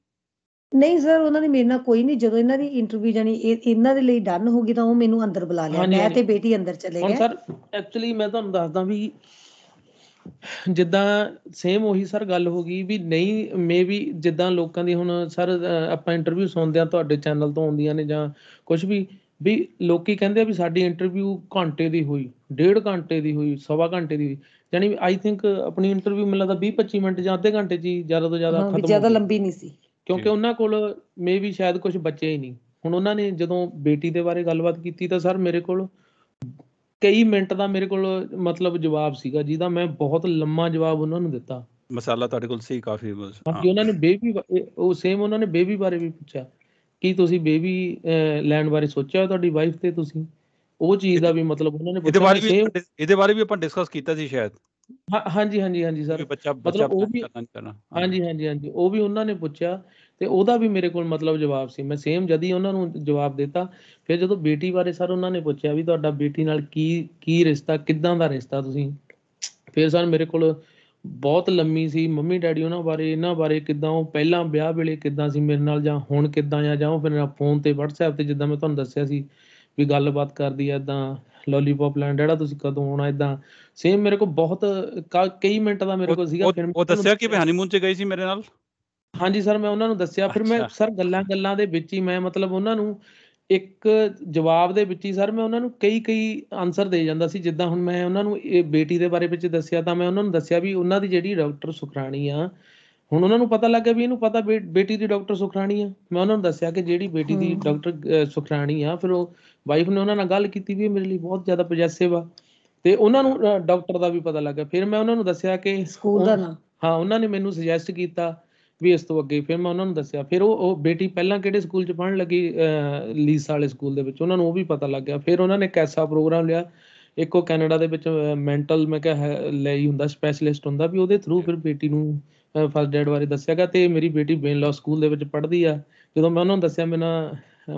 Speaker 3: ਨਹੀਂ ਸਰ ਉਹਨਾਂ ਨੇ ਮੇਰੇ ਨਾਲ ਕੋਈ ਨਹੀਂ ਜਦੋਂ ਇਹਨਾਂ ਦੀ ਇੰਟਰਵਿਊ ਯਾਨੀ ਇਹ- ਇਹਨਾਂ ਦੇ ਲਈ ਡਨ ਹੋ ਗਈ ਤਾਂ ਉਹ ਮੈਨੂੰ ਅੰਦਰ ਬੁਲਾ ਲਿਆ ਮੈਂ ਤੇ ਬੇਟੀ ਅੰਦਰ ਚਲੇ ਹੁਣ ਗਏ ਸਰ
Speaker 1: ਐਕਚੁਅਲੀ
Speaker 2: ਮੈਂ ਤੁਹਾਨੂੰ ਦੱਸਦਾ ਵੀ ਜਿੱਦਾਂ ਸੇਮ ਉਹੀ ਸਰ ਗੱਲ ਹੋ ਗਈ ਵੀ ਨਹੀਂ ਮੇਬੀ ਜਿੱਦਾਂ ਲੋਕਾਂ ਦੀ ਹੁਣ ਸਰ ਆਪਾਂ ਇੰਟਰਵਿਊ ਸੁਣਦੇ ਆ ਤੁਹਾਡੇ ਚੈਨਲ ਤੋਂ ਆਉਂਦੀਆਂ ਨੇ ਜਾਂ ਕੁਝ ਵੀ ਵੀ ਲੋਕੀ ਕਹਿੰਦੇ ਆ ਵੀ ਸਾਡੀ ਇੰਟਰਵਿਊ ਘੰਟੇ ਦੀ ਹੋਈ ਡੇਢ ਘੰਟੇ ਦੀ ਹੋਈ ਸਵਾ ਘੰਟੇ ਦੀ ਯਾਨੀ ਆਈ ਥਿੰਕ ਆਪਣੀ ਇੰਟਰਵਿਊ ਮੈਨੂੰ ਲੱਗਦਾ 20 25 ਮਿੰਟ ਜਾਂ ਅੱਧੇ ਘੰਟੇ 'ਚ ਹੀ ਜ਼ਿਆਦਾ ਤੋਂ ਜ਼ਿਆਦਾ ਖਤਮ ਹੋ ਜ਼ਿਆਦਾ ਗਈ। ਲੰਬੀ ਨਹੀਂ ਸੀ ਕਿਉਂਕਿ ਉਹਨਾਂ ਕੋਲ ਮੇ ਵੀ ਸ਼ਾਇਦ ਕੁਝ ਬੱਚੇ ਹੀ ਨਹੀਂ ਹੁਣ ਉਹਨਾਂ ਨੇ ਜਦੋਂ ਬੇਟੀ ਦੇ ਬਾਰੇ ਗੱਲਬਾਤ ਕੀਤੀ ਤਾਂ ਸਰ ਮੇਰੇ ਕੋਲ ਕਈ ਮਿੰਟ ਦਾ ਮੇਰੇ ਕੋਲ ਮਤਲਬ ਜਵਾਬ ਸੀਗਾ ਜਿਹਦਾ ਮੈਂ ਬਹੁਤ ਲੰਮਾ ਜਵਾਬ ਉਹਨਾਂ ਨੂੰ ਦਿੱਤਾ
Speaker 1: ਮਸਾਲਾ ਤੁਹਾਡੇ ਕੋਲ ਸੀ ਕਾਫੀ ਬਸ ਹਾਂ ਕਿ
Speaker 2: ਉਹਨਾਂ ਨੇ ਬੇਬੀ ਉਹ ਸੇਮ ਉਹਨਾਂ ਨੇ ਬੇਬੀ ਬਾਰੇ ਵੀ ਪੁੱਛਿਆ ਕਿ ਤੁਸੀਂ ਬੇਬੀ ਲੈਣ ਬਾਰੇ ਸੋਚਿਆ ਤੁਹਾਡੀ ਵਾਈਫ ਤੇ ਤੁਸੀਂ ਉਹ ਚੀਜ਼ ਦਾ ਵੀ ਮਤਲਬ ਉਹਨਾਂ ਨੇ ਪੁੱਛਿਆ ਇਹਦੇ ਬਾਰੇ ਵੀ
Speaker 1: ਇਹਦੇ ਬਾਰੇ ਵੀ ਆਪਾਂ ਡਿਸਕਸ ਕੀਤਾ ਸੀ ਸ਼ਾਇਦ ਹਾਂਜੀ ਹਾਂਜੀ ਹਾਂਜੀ ਸਰ ਮਤਲਬ ਉਹ ਵੀ ਹਾਂਜੀ
Speaker 2: ਹਾਂਜੀ ਹਾਂਜੀ ਉਹ ਵੀ ਉਹਨਾਂ ਨੇ ਪੁੱਛਿਆ ਤੇ ਉਹਦਾ ਵੀ ਮੇਰੇ ਕੋਲ ਮਤਲਬ ਜਵਾਬ ਸੀ ਮੈਂ ਸੇਮ ਜਦੀ ਉਹਨਾਂ ਨੂੰ ਜਵਾਬ ਦਿੱਤਾ ਫਿਰ ਜਦੋਂ ਬੇਟੀ ਬਾਰੇ ਸਰ ਉਹਨਾਂ ਨੇ ਪੁੱਛਿਆ ਵੀ ਤੁਹਾਡਾ ਬੇਟੀ ਨਾਲ ਕੀ ਕੀ ਰਿਸ਼ਤਾ ਕਿਦਾਂ ਦਾ ਰਿਸ਼ਤਾ ਤੁਸੀਂ ਫਿਰ ਸਰ ਮੇਰੇ ਕੋਲ ਬਹੁਤ ਲੰਮੀ ਸੀ ਮੰਮੀ ਡੈਡੀ ਉਹਨਾਂ ਬਾਰੇ ਇਹਨਾਂ ਬਾਰੇ ਕਿਦਾਂ ਉਹ ਪਹਿਲਾਂ ਵਿਆਹ ਵੇਲੇ ਕਿਦਾਂ ਸੀ ਮੇਰੇ ਨਾਲ ਜਾਂ ਹੁਣ ਕਿਦਾਂ ਆ ਜਾਂ ਉਹ ਫਿਰ ਫੋਨ ਤੇ WhatsApp ਤੇ ਜਿੱਦਾਂ ਮੈਂ ਤੁਹਾਨੂੰ ਦੱਸਿਆ ਸੀ ਵੀ ਗੱਲਬਾਤ ਕਰਦੀ ਐ ਤਾਂ ਲੋਲੀਪੌਪ ਲੈਂਡ ਜਿਹੜਾ ਤੁਸੀਂ ਕਦੋਂ ਆਉਣਾ ਇਦਾਂ ਸੇਮ ਮੇਰੇ ਕੋਲ ਬਹੁਤ ਕਈ ਮਿੰਟ ਦਾ ਮੇਰੇ ਕੋਲ ਸੀਗਾ ਫਿਰ ਉਹ ਦੱਸਿਆ
Speaker 1: ਕਿ ਮੈਂ ਹਨੀਮੂਨ 'ਚ ਗਈ ਸੀ ਮੇਰੇ
Speaker 2: ਨਾਲ ਹਾਂਜੀ ਸਰ ਮੈਂ ਉਹਨਾਂ ਨੂੰ ਦੱਸਿਆ ਫਿਰ ਮੈਂ ਸਰ ਗੱਲਾਂ ਗੱਲਾਂ ਦੇ ਵਿੱਚ ਹੀ ਮੈਂ ਮਤਲਬ ਉਹਨਾਂ ਨੂੰ ਇੱਕ ਜਵਾਬ ਦੇ ਵਿੱਚ ਹੀ ਸਰ ਮੈਂ ਉਹਨਾਂ ਨੂੰ ਕਈ ਕਈ ਆਨਸਰ ਦੇ ਜਾਂਦਾ ਸੀ ਜਿੱਦਾਂ ਹੁਣ ਮੈਂ ਉਹਨਾਂ ਨੂੰ ਇਹ ਬੇਟੀ ਦੇ ਬਾਰੇ ਵਿੱਚ ਦੱਸਿਆ ਤਾਂ ਮੈਂ ਉਹਨਾਂ ਨੂੰ ਦੱਸਿਆ ਵੀ ਉਹਨਾਂ ਦੀ ਜਿਹੜੀ ਡਾਕਟਰ ਸੁਖਰਾਣੀ ਆ ਹੁਣ ਉਹਨਾਂ ਨੂੰ ਪਤਾ ਲੱਗਾ ਵੀ ਇਹਨੂੰ ਪਤਾ ਬੇਟੀ ਦੀ ਡਾਕਟਰ ਸੁਖਰਾਣੀ ਆ ਮੈਂ ਉਹਨਾਂ ਨੂੰ ਦੱਸਿਆ ਕਿ ਜਿਹੜੀ ਬੇਟੀ ਦੀ ਡਾਕਟਰ ਸੁਖਰਾਣੀ ਆ ਫਿਰ ਉਹ ਵਾਈਫ ਨੇ ਉਹਨਾਂ ਨਾਲ ਗੱਲ ਕੀਤੀ ਵੀ ਮੇਰੇ ਲਈ ਬਹੁਤ ਜ਼ਿਆਦਾ ਪੋਜੈਸਿਵ ਆ ਤੇ ਉਹਨਾਂ ਨੂੰ ਡਾਕਟਰ ਦਾ ਵੀ ਪਤਾ ਲੱਗਾ ਫਿਰ ਮੈਂ ਉਹਨਾਂ ਨੂੰ ਦੱਸਿਆ ਕਿ ਸਕੂਲ ਦਾ ਨਾਮ ਹਾਂ ਉਹਨਾਂ ਨੇ ਮੈਨੂੰ ਸੁਜੈਸਟ ਕੀਤਾ ਵੀ ਇਸ ਤੋਂ ਅੱਗੇ ਫਿਰ ਮੈਂ ਉਹਨਾਂ ਨੂੰ ਦੱਸਿਆ ਫਿਰ ਉਹ ਉਹ ਬੇਟੀ ਪਹਿਲਾਂ ਕਿਹੜੇ ਸਕੂਲ 'ਚ ਪੜਨ ਲੱਗੀ ਲੀਸ ਵਾਲੇ ਸਕੂਲ ਦੇ ਵਿੱਚ ਉਹਨਾਂ ਨੂੰ ਉਹ ਵੀ ਪਤਾ ਲੱਗ ਗਿਆ ਫਿਰ ਉਹਨਾਂ ਨੇ ਕੈਸਾ ਪ੍ਰੋਗਰਾਮ ਲਿਆ ਇੱਕ ਉਹ ਕੈਨੇਡਾ ਦੇ ਵਿੱਚ ਮੈਂਟਲ ਮੈਂ ਕਿਹਾ ਲਈ ਹੁੰਦਾ ਸਪੈਸ਼ਲਿਸਟ ਹੁੰਦਾ ਵੀ ਉਹਦੇ ਥਰੂ ਫਿਰ ਬੇਟੀ ਨੂੰ ਫਸਟ ਡੇਡ ਬਾਰੇ ਦੱਸਿਆਗਾ ਤੇ ਮੇਰੀ ਬੇਟੀ ਬੇਨ ਲਾਅ ਸਕੂਲ ਦੇ ਵਿੱਚ ਪੜ੍ਹਦੀ ਆ ਜਦੋਂ ਮੈਂ ਉਹਨਾਂ ਨੂੰ ਦੱਸਿਆ ਨਾ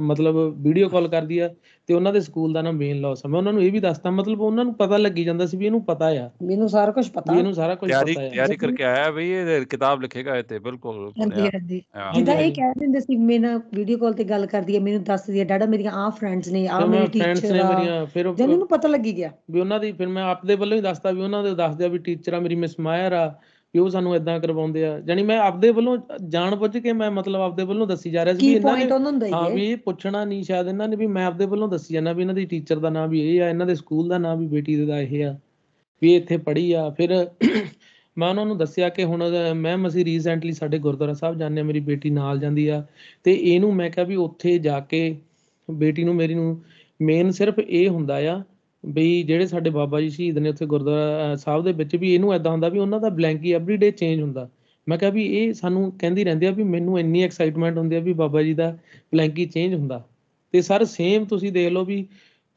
Speaker 2: ਮਤਲਬ ਵੀਡੀਓ ਕਾਲ ਕਰਦੀ ਆ ਤੇ ਉਹਨਾਂ ਦੇ ਸਕੂਲ ਦਾ ਨਾਮ ਬੇਨ ਲਾਸ ਆ ਮੈਂ ਉਹਨਾਂ ਨੂੰ ਇਹ ਵੀ ਦੱਸਦਾ ਮਤਲਬ ਉਹਨਾਂ ਨੂੰ ਪਤਾ ਲੱਗੀ ਜਾਂਦਾ
Speaker 1: ਸੀ
Speaker 3: ਵੀ ਇਹਨੂੰ ਪਤਾ ਆ ਮੈਨੂੰ ਸਾਰਾ ਕੁਝ ਪਤਾ ਇਹਨੂੰ ਸਾਰਾ ਕੁਝ ਪਤਾ ਹੈ ਤਿਆਰੀ ਕਰਕੇ
Speaker 1: ਆਇਆ ਬਈ ਇਹ ਕਿਤਾਬ ਲਿਖੇਗਾ ਇਹ ਤੇ ਬਿਲਕੁਲ ਜਿੱਦਾਂ ਇਹ ਕਹਿ
Speaker 3: ਦਿੰਦੇ ਸੀ ਮੈਂ ਨਾ ਵੀਡੀਓ ਕਾਲ ਤੇ ਗੱਲ ਕਰਦੀ ਆ ਮੈਨੂੰ ਦੱਸਦੀ ਆ ਡਾਡਾ ਮੇਰੀਆਂ ਆ ਫਰੈਂਡਸ ਨੇ ਆ ਮੇਰੀ ਟੀਚਰ ਆ ਫਿਰ ਜਨ ਨੂੰ ਪਤਾ ਲੱਗੀ ਗਿਆ
Speaker 2: ਵੀ ਉਹਨਾਂ ਦੀ ਫਿਰ ਮੈਂ ਆਪਦੇ ਵੱਲੋਂ ਹੀ ਦੱਸਦਾ ਵੀ ਉਹਨਾਂ ਦੇ ਦੱਸਦੇ ਵੀ ਟੀਚਰ ਆ ਮੇਰੀ ਮਿਸ ਮਾਇਰ ਆ ਕਿ ਉਹ ਸਾਨੂੰ ਇਦਾਂ ਕਰਵਾਉਂਦੇ ਆ ਜਾਨੀ ਮੈਂ ਆਪਦੇ ਵੱਲੋਂ ਜਾਣ ਬੁੱਝ ਕੇ ਮੈਂ ਮਤਲਬ ਆਪਦੇ ਵੱਲੋਂ ਦੱਸੀ ਜਾ ਰਿਹਾ ਸੀ ਵੀ ਇਹਨਾਂ ਨੇ ਹਾਂ ਵੀ ਪੁੱਛਣਾ ਨਹੀਂ ਸ਼ਾਇਦ ਇਹਨਾਂ ਨੇ ਵੀ ਮੈਂ ਆਪਦੇ ਵੱਲੋਂ ਦੱਸੀ ਜਾਣਾ ਵੀ ਇਹਨਾਂ ਦੀ ਟੀਚਰ ਦਾ ਨਾਮ ਵੀ ਇਹ ਆ ਇਹਨਾਂ ਦੇ ਸਕੂਲ ਦਾ ਨਾਮ ਵੀ ਬੇਟੀ ਦਾ ਇਹ ਆ ਵੀ ਇੱਥੇ ਪੜ੍ਹੀ ਆ ਫਿਰ ਮੈਂ ਉਹਨਾਂ ਨੂੰ ਦੱਸਿਆ ਕਿ ਹੁਣ ਮੈਂ ਅਸੀਂ ਰੀਸੈਂਟਲੀ ਸਾਡੇ ਗੁਰਦੁਆਰਾ ਸਾਹਿਬ ਜਾਂਦੇ ਆ ਮੇਰੀ ਬੇਟੀ ਨਾਲ ਜਾਂਦੀ ਆ ਤੇ ਇਹਨੂੰ ਮੈਂ ਕਿਹਾ ਵੀ ਉੱਥੇ ਜਾ ਕੇ ਬੇਟੀ ਨੂੰ ਮੇਰੀ ਨੂੰ ਮੇਨ ਸਿਰਫ ਇਹ ਹੁੰਦਾ ਆ ਬਈ ਜਿਹੜੇ ਸਾਡੇ ਬਾਬਾ ਜੀ ਸ਼ਹੀਦ ਨੇ ਉੱਥੇ ਗੁਰਦੁਆਰਾ ਸਾਹਿਬ ਦੇ ਵਿੱਚ ਵੀ ਇਹਨੂੰ ਐਦਾਂ ਹੁੰਦਾ ਵੀ ਉਹਨਾਂ ਦਾ ਬਲੈਂਕੀ ਐਵਰੀਡੇ ਚੇਂਜ ਹੁੰਦਾ ਮੈਂ ਕਿਹਾ ਵੀ ਇਹ ਸਾਨੂੰ ਕਹਿੰਦੀ ਰਹਿੰਦੀ ਆ ਵੀ ਮੈਨੂੰ ਇੰਨੀ ਐਕਸਾਈਟਮੈਂਟ ਹੁੰਦੀ ਆ ਵੀ ਬਾਬਾ ਜੀ ਦਾ ਬਲੈਂਕੀ ਚੇਂਜ ਹੁੰਦਾ ਤੇ ਸਰ ਸੇਮ ਤੁਸੀਂ ਦੇਖ ਲਓ ਵੀ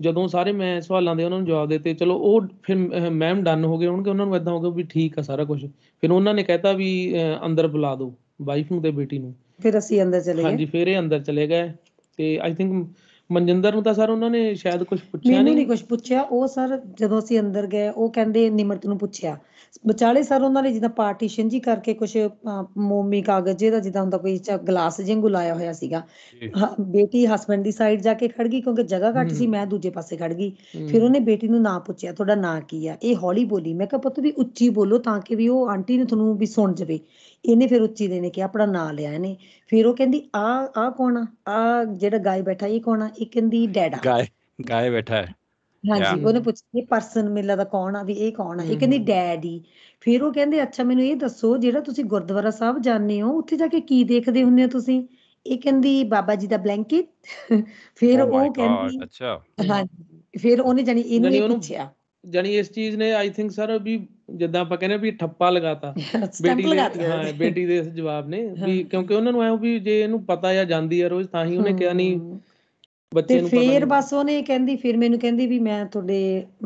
Speaker 2: ਜਦੋਂ ਸਾਰੇ ਮੈਂ ਸਵਾਲਾਂ ਦੇ ਉਹਨਾਂ ਨੂੰ ਜਵਾਬ ਦਿੱਤੇ ਚਲੋ ਉਹ ਫਿਰ ਮੈਮ ਡਨ ਹੋ ਗਏ ਹੋਣਗੇ ਉਹਨਾਂ ਨੂੰ ਐਦਾਂ ਹੋ ਗਿਆ ਵੀ ਠੀਕ ਆ ਸਾਰਾ ਕੁਝ ਫਿਰ ਉਹਨਾਂ ਨੇ ਕਹਿਤਾ ਵੀ ਅੰਦਰ ਬੁਲਾ ਦਿਓ ਵਾਈਫ ਨੂੰ ਤੇ ਬੇਟੀ ਨੂੰ
Speaker 3: ਫਿਰ ਅਸੀਂ ਅੰਦਰ ਚਲੇ ਗਏ ਹਾਂਜੀ
Speaker 2: ਫਿਰ ਇਹ ਅੰਦਰ ਚਲੇ ਗਏ ਤੇ ਆਈ ਥਿੰਕ ਮਨਜਿੰਦਰ ਨੂੰ ਤਾਂ ਸਰ ਉਹਨਾਂ ਨੇ ਸ਼ਾਇਦ ਕੁਝ ਪੁੱਛਿਆ ਨਹੀਂ ਮੈਨੂੰ ਨਹੀਂ
Speaker 3: ਕੁਝ ਪੁੱਛਿਆ ਉਹ ਸਰ ਜਦੋਂ ਅਸੀਂ ਅੰਦਰ ਗਏ ਉਹ ਕਹਿੰਦੇ ਨਿਮਰਤ ਨੂੰ ਪੁੱਛਿਆ ਵਿਚਾਲੇ ਸਰ ਉਹਨਾਂ ਨੇ ਜਿੱਦਾਂ ਪਾਰਟੀਸ਼ਨ ਜੀ ਕਰਕੇ ਕੁਝ ਮੋਮੀ ਕਾਗਜ਼ ਜਿਹਦਾ ਜਿੱਦਾਂ ਹੁੰਦਾ ਕੋਈ ਗਲਾਸ ਜਿੰਗੂ ਲਾਇਆ ਹੋਇਆ ਸੀਗਾ ਬੇਟੀ ਹਸਬੰਡ ਦੀ ਸਾਈਡ ਜਾ ਕੇ ਖੜ ਗਈ ਕਿਉਂਕਿ ਜਗ੍ਹਾ ਘੱਟ ਸੀ ਮੈਂ ਦੂਜੇ ਪਾਸੇ ਖੜ ਗਈ ਫਿਰ ਉਹਨੇ ਬੇਟੀ ਨੂੰ ਨਾਂ ਪੁੱਛਿਆ ਤੁਹਾਡਾ ਨਾਂ ਕੀ ਆ ਇਹ ਹੌਲੀ ਬੋਲੀ ਮੈਂ ਕਿਹਾ ਪੁੱਤ ਵੀ ਉੱਚੀ ਬੋਲੋ ਤਾਂ ਕਿ ਵੀ ਉਹ ਆਂਟੀ ਨੇ ਤੁਹਾਨੂੰ ਵੀ ਸੁਣ ਜਾਵੇ ਇਹਨੇ ਫਿਰ ਉੱਚੀ ਦੇ ਨੇ ਕਿ ਆਪਣਾ ਨਾਂ ਲਿਆ ਇਹਨੇ ਫਿਰ ਉਹ ਕਹਿੰਦੀ ਆ ਆ ਕੌਣ ਆ ਜਿਹੜਾ ਗਾਇ ਬੈਠਾ ਇਹ ਕੌਣ ਆ ਇਹ ਕਹਿੰਦੀ ਡੈਡਾ ਗਾਇ
Speaker 1: ਗਾਇ ਬੈਠਾ ਹੈ ਹਾਂਜੀ ਉਹਨੇ
Speaker 3: ਪੁੱਛਿਆ ਇਹ ਪਰਸਨ ਮੇਲਾ ਦਾ ਕੌਣ ਆ ਵੀ ਇਹ ਕੌਣ ਆ ਇਹ ਕਹਿੰਦੀ ਡੈਡੀ ਫਿਰ ਉਹ ਕਹਿੰਦੇ ਅੱਛਾ ਮੈਨੂੰ ਇਹ ਦੱਸੋ ਜਿਹੜਾ ਤੁਸੀਂ ਗੁਰਦੁਆਰਾ ਸਾਹਿਬ ਜਾਂਦੇ ਹੋ ਉੱਥੇ ਜਾ ਕੇ ਕੀ ਦੇਖਦੇ ਹੁੰਦੇ ਹੋ ਤੁਸੀਂ ਇਹ ਕਹਿੰਦੀ ਬਾਬਾ ਜੀ ਦਾ ਬਲੈਂਕਟ ਫਿਰ oh ਉਹ
Speaker 2: ਕਹਿੰਦੀ ਅੱਛਾ
Speaker 3: ਹਾਂਜੀ ਫਿਰ ਉਹਨੇ ਜਾਨੀ ਇਹਨੂੰ ਪੁੱਛਿਆ
Speaker 2: ਜਾਨੀ ਇਸ ਚੀਜ਼ ਨੇ ਆਈ ਥਿੰਕ ਸਰ ਵੀ ਜਿੱਦਾਂ ਆਪਾਂ ਕਹਿੰਦੇ ਵੀ ਠੱਪਾ ਲਗਾਤਾ ਬੇਟੀ ਦੇ ਹਾਂ ਬੇਟੀ ਦੇ ਇਸ ਜਵਾਬ ਨੇ ਵੀ ਕਿਉਂਕਿ ਉਹਨਾਂ ਨੂੰ ਐ ਵੀ ਜੇ ਇਹਨੂੰ ਪਤਾ ਜਾਂ ਜਾਂਦੀ ਆ ਰੋਜ਼ ਤਾਂ ਹੀ ਉਹਨੇ ਕਿਹਾ ਨਹੀਂ ਬੱਚੇ ਨੂੰ ਫਿਰ
Speaker 3: ਬਸ ਉਹਨੇ ਕਹਿੰਦੀ ਫਿਰ ਮੈਨੂੰ ਕਹਿੰਦੀ ਵੀ ਮੈਂ ਤੁਹਾਡੇ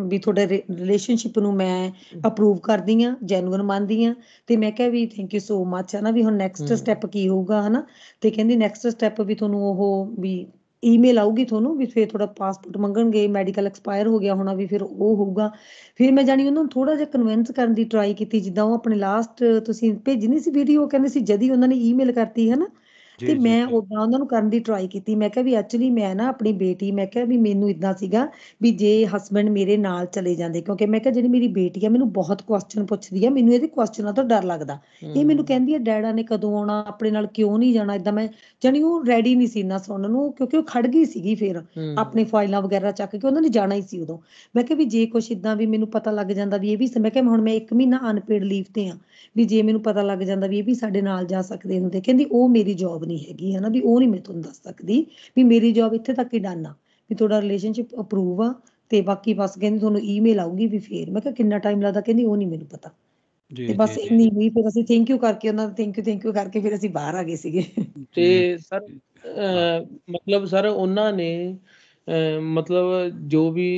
Speaker 3: ਵੀ ਤੁਹਾਡੇ ਰਿਲੇਸ਼ਨਸ਼ਿਪ ਨੂੰ ਮੈਂ ਅਪਰੂਵ ਕਰਦੀ ਆ ਜੈਨੂਨ ਮੰਨਦੀ ਆ ਤੇ ਮੈਂ ਕਿਹਾ ਵੀ ਥੈਂਕ ਯੂ ਸੋ ਮੱਚ ਹਨਾ ਵੀ ਹੁਣ ਨੈਕਸਟ ਸਟੈਪ ਕੀ ਹੋਊਗਾ ਹਨਾ ਤੇ ਕਹਿੰਦੀ ਨੈਕਸਟ ਸਟੈਪ ਵੀ ਤੁਹਾਨੂੰ ਉਹ ਵੀ ਈਮੇਲ ਆਊਗੀ ਤੁਹਾਨੂੰ ਵੀ ਫਿਰ ਤੁਹਾਡਾ ਪਾਸਪੋਰਟ ਮੰਗਣਗੇ ਮੈਡੀਕਲ ਐਕਸਪਾਇਰ ਹੋ ਗਿਆ ਹੋਣਾ ਵੀ ਫਿਰ ਉਹ ਹੋਊਗਾ ਫਿਰ ਮੈਂ ਜਾਣੀ ਉਹਨਾਂ ਨੂੰ ਥੋੜਾ ਜਿਹਾ ਕਨਵਿੰਸ ਕਰਨ ਦੀ ਟਰਾਈ ਕੀਤੀ ਜਿੱਦਾਂ ਉਹ ਆਪਣੇ ਲਾਸਟ ਤੁਸੀਂ ਭੇਜਣੀ ਨਹੀਂ ਸੀ ਵੀਡੀਓ ਕਹਿੰਦੇ ਸੀ ਜਦੀ ਉਹਨਾਂ ਨੇ ਈਮੇਲ ਕਰਤੀ ਹਨਾ ਤੇ ਮੈਂ ਉਦਾਂ ਉਹਨਾਂ ਨੂੰ ਕਰਨ ਦੀ ਟਰਾਈ ਕੀਤੀ ਮੈਂ ਕਿਹਾ ਵੀ ਐਕਚੁਅਲੀ ਮੈਂ ਨਾ ਆਪਣੀ ਬੇਟੀ ਮੈਂ ਕਿਹਾ ਵੀ ਮੈਨੂੰ ਇਦਾਂ ਸੀਗਾ ਵੀ ਜੇ ਹਸਬੰਡ ਮੇਰੇ ਨਾਲ ਚਲੇ ਜਾਂਦੇ ਕਿਉਂਕਿ ਮੈਂ ਕਿਹਾ ਜਿਹੜੀ ਮੇਰੀ ਬੇਟੀ ਆ ਮੈਨੂੰ ਬਹੁਤ ਕੁਐਸਚਨ ਪੁੱਛਦੀ ਆ ਮੈਨੂੰ ਇਹਦੇ ਕੁਐਸਚਨਾਂ ਤੋਂ ਡਰ ਲੱਗਦਾ ਇਹ ਮੈਨੂੰ ਕਹਿੰਦੀ ਆ ਡੈਡਾ ਨੇ ਕਦੋਂ ਆਉਣਾ ਆਪਣੇ ਨਾਲ ਕਿਉਂ ਨਹੀਂ ਜਾਣਾ ਇਦਾਂ ਮੈਂ ਜਾਨੀ ਉਹ ਰੈਡੀ ਨਹੀਂ ਸੀ ਨਾ ਸੁਣਨ ਨੂੰ ਕਿਉਂਕਿ ਉਹ ਖੜ ਗਈ ਸੀਗੀ ਫੇਰ ਆਪਣੇ ਫਾਈਲਾਂ ਵਗੈਰਾ ਚੱਕ ਕੇ ਉਹਨਾਂ ਨੇ ਜਾਣਾ ਹੀ ਸੀ ਉਦੋਂ ਮੈਂ ਕਿਹਾ ਵੀ ਜੇ ਕੁਛ ਇਦਾਂ ਵੀ ਮੈਨੂੰ ਪਤਾ ਲੱਗ ਜਾਂਦਾ ਵੀ ਇਹ ਵੀ ਮੈਂ ਕਿਹਾ ਹੁਣ ਮੈਂ 1 ਮਹੀਨਾ ਅਨਪੇਡ ਲੀਵ ਤੇ ਆ ਵੀ ਜੇ ਮੈਨੂੰ ਪਤਾ ਲੱਗ ਜਾਂਦਾ ਵੀ ਇਹ ਵੀ ਸਾਡੇ ਨਾਲ ਜਾ ਸਕਦੇ ਹੁੰਦੇ ਕਹਿੰਦੀ ਉਹ ਮੇਰੀ ਜੌਬ ਨਹੀਂ ਹੈਗੀ ਹਨਾ ਵੀ ਉਹ ਨਹੀਂ ਮੈਂ ਤੁਹਾਨੂੰ ਦੱਸ ਸਕਦੀ ਵੀ ਮੇਰੀ ਜੌਬ ਇੱਥੇ ਤੱਕ ਹੀ ਡਨ ਆ ਵੀ ਤੁਹਾਡਾ ਰਿਲੇਸ਼ਨਸ਼ਿਪ ਅਪਰੂਵ ਆ ਤੇ ਬਾਕੀ ਬਸ ਕਹਿੰਦੀ ਤੁਹਾਨੂੰ ਈਮੇਲ ਆਊਗੀ ਵੀ ਫੇਰ ਮੈਂ ਕਿਹਾ ਕਿੰਨਾ ਟਾਈਮ ਲੱਗਦਾ ਕਹਿੰਦੀ ਉਹ ਨਹੀਂ ਮੈਨੂੰ ਪਤਾ ਜੀ ਤੇ ਬਸ ਇੰਨੀ ਹੋਈ ਫਿਰ ਅਸੀਂ ਥੈਂਕ ਯੂ ਕਰਕੇ ਉਹਨਾਂ ਦਾ ਥੈਂਕ ਯੂ ਥੈਂਕ ਯੂ ਕਰਕੇ ਫਿਰ ਅਸੀਂ ਬਾਹਰ ਆ ਗਏ ਸੀਗੇ ਤੇ
Speaker 2: ਸਰ ਮਤਲਬ ਸਰ ਉਹਨਾਂ ਨੇ ਮਤਲਬ ਜੋ ਵੀ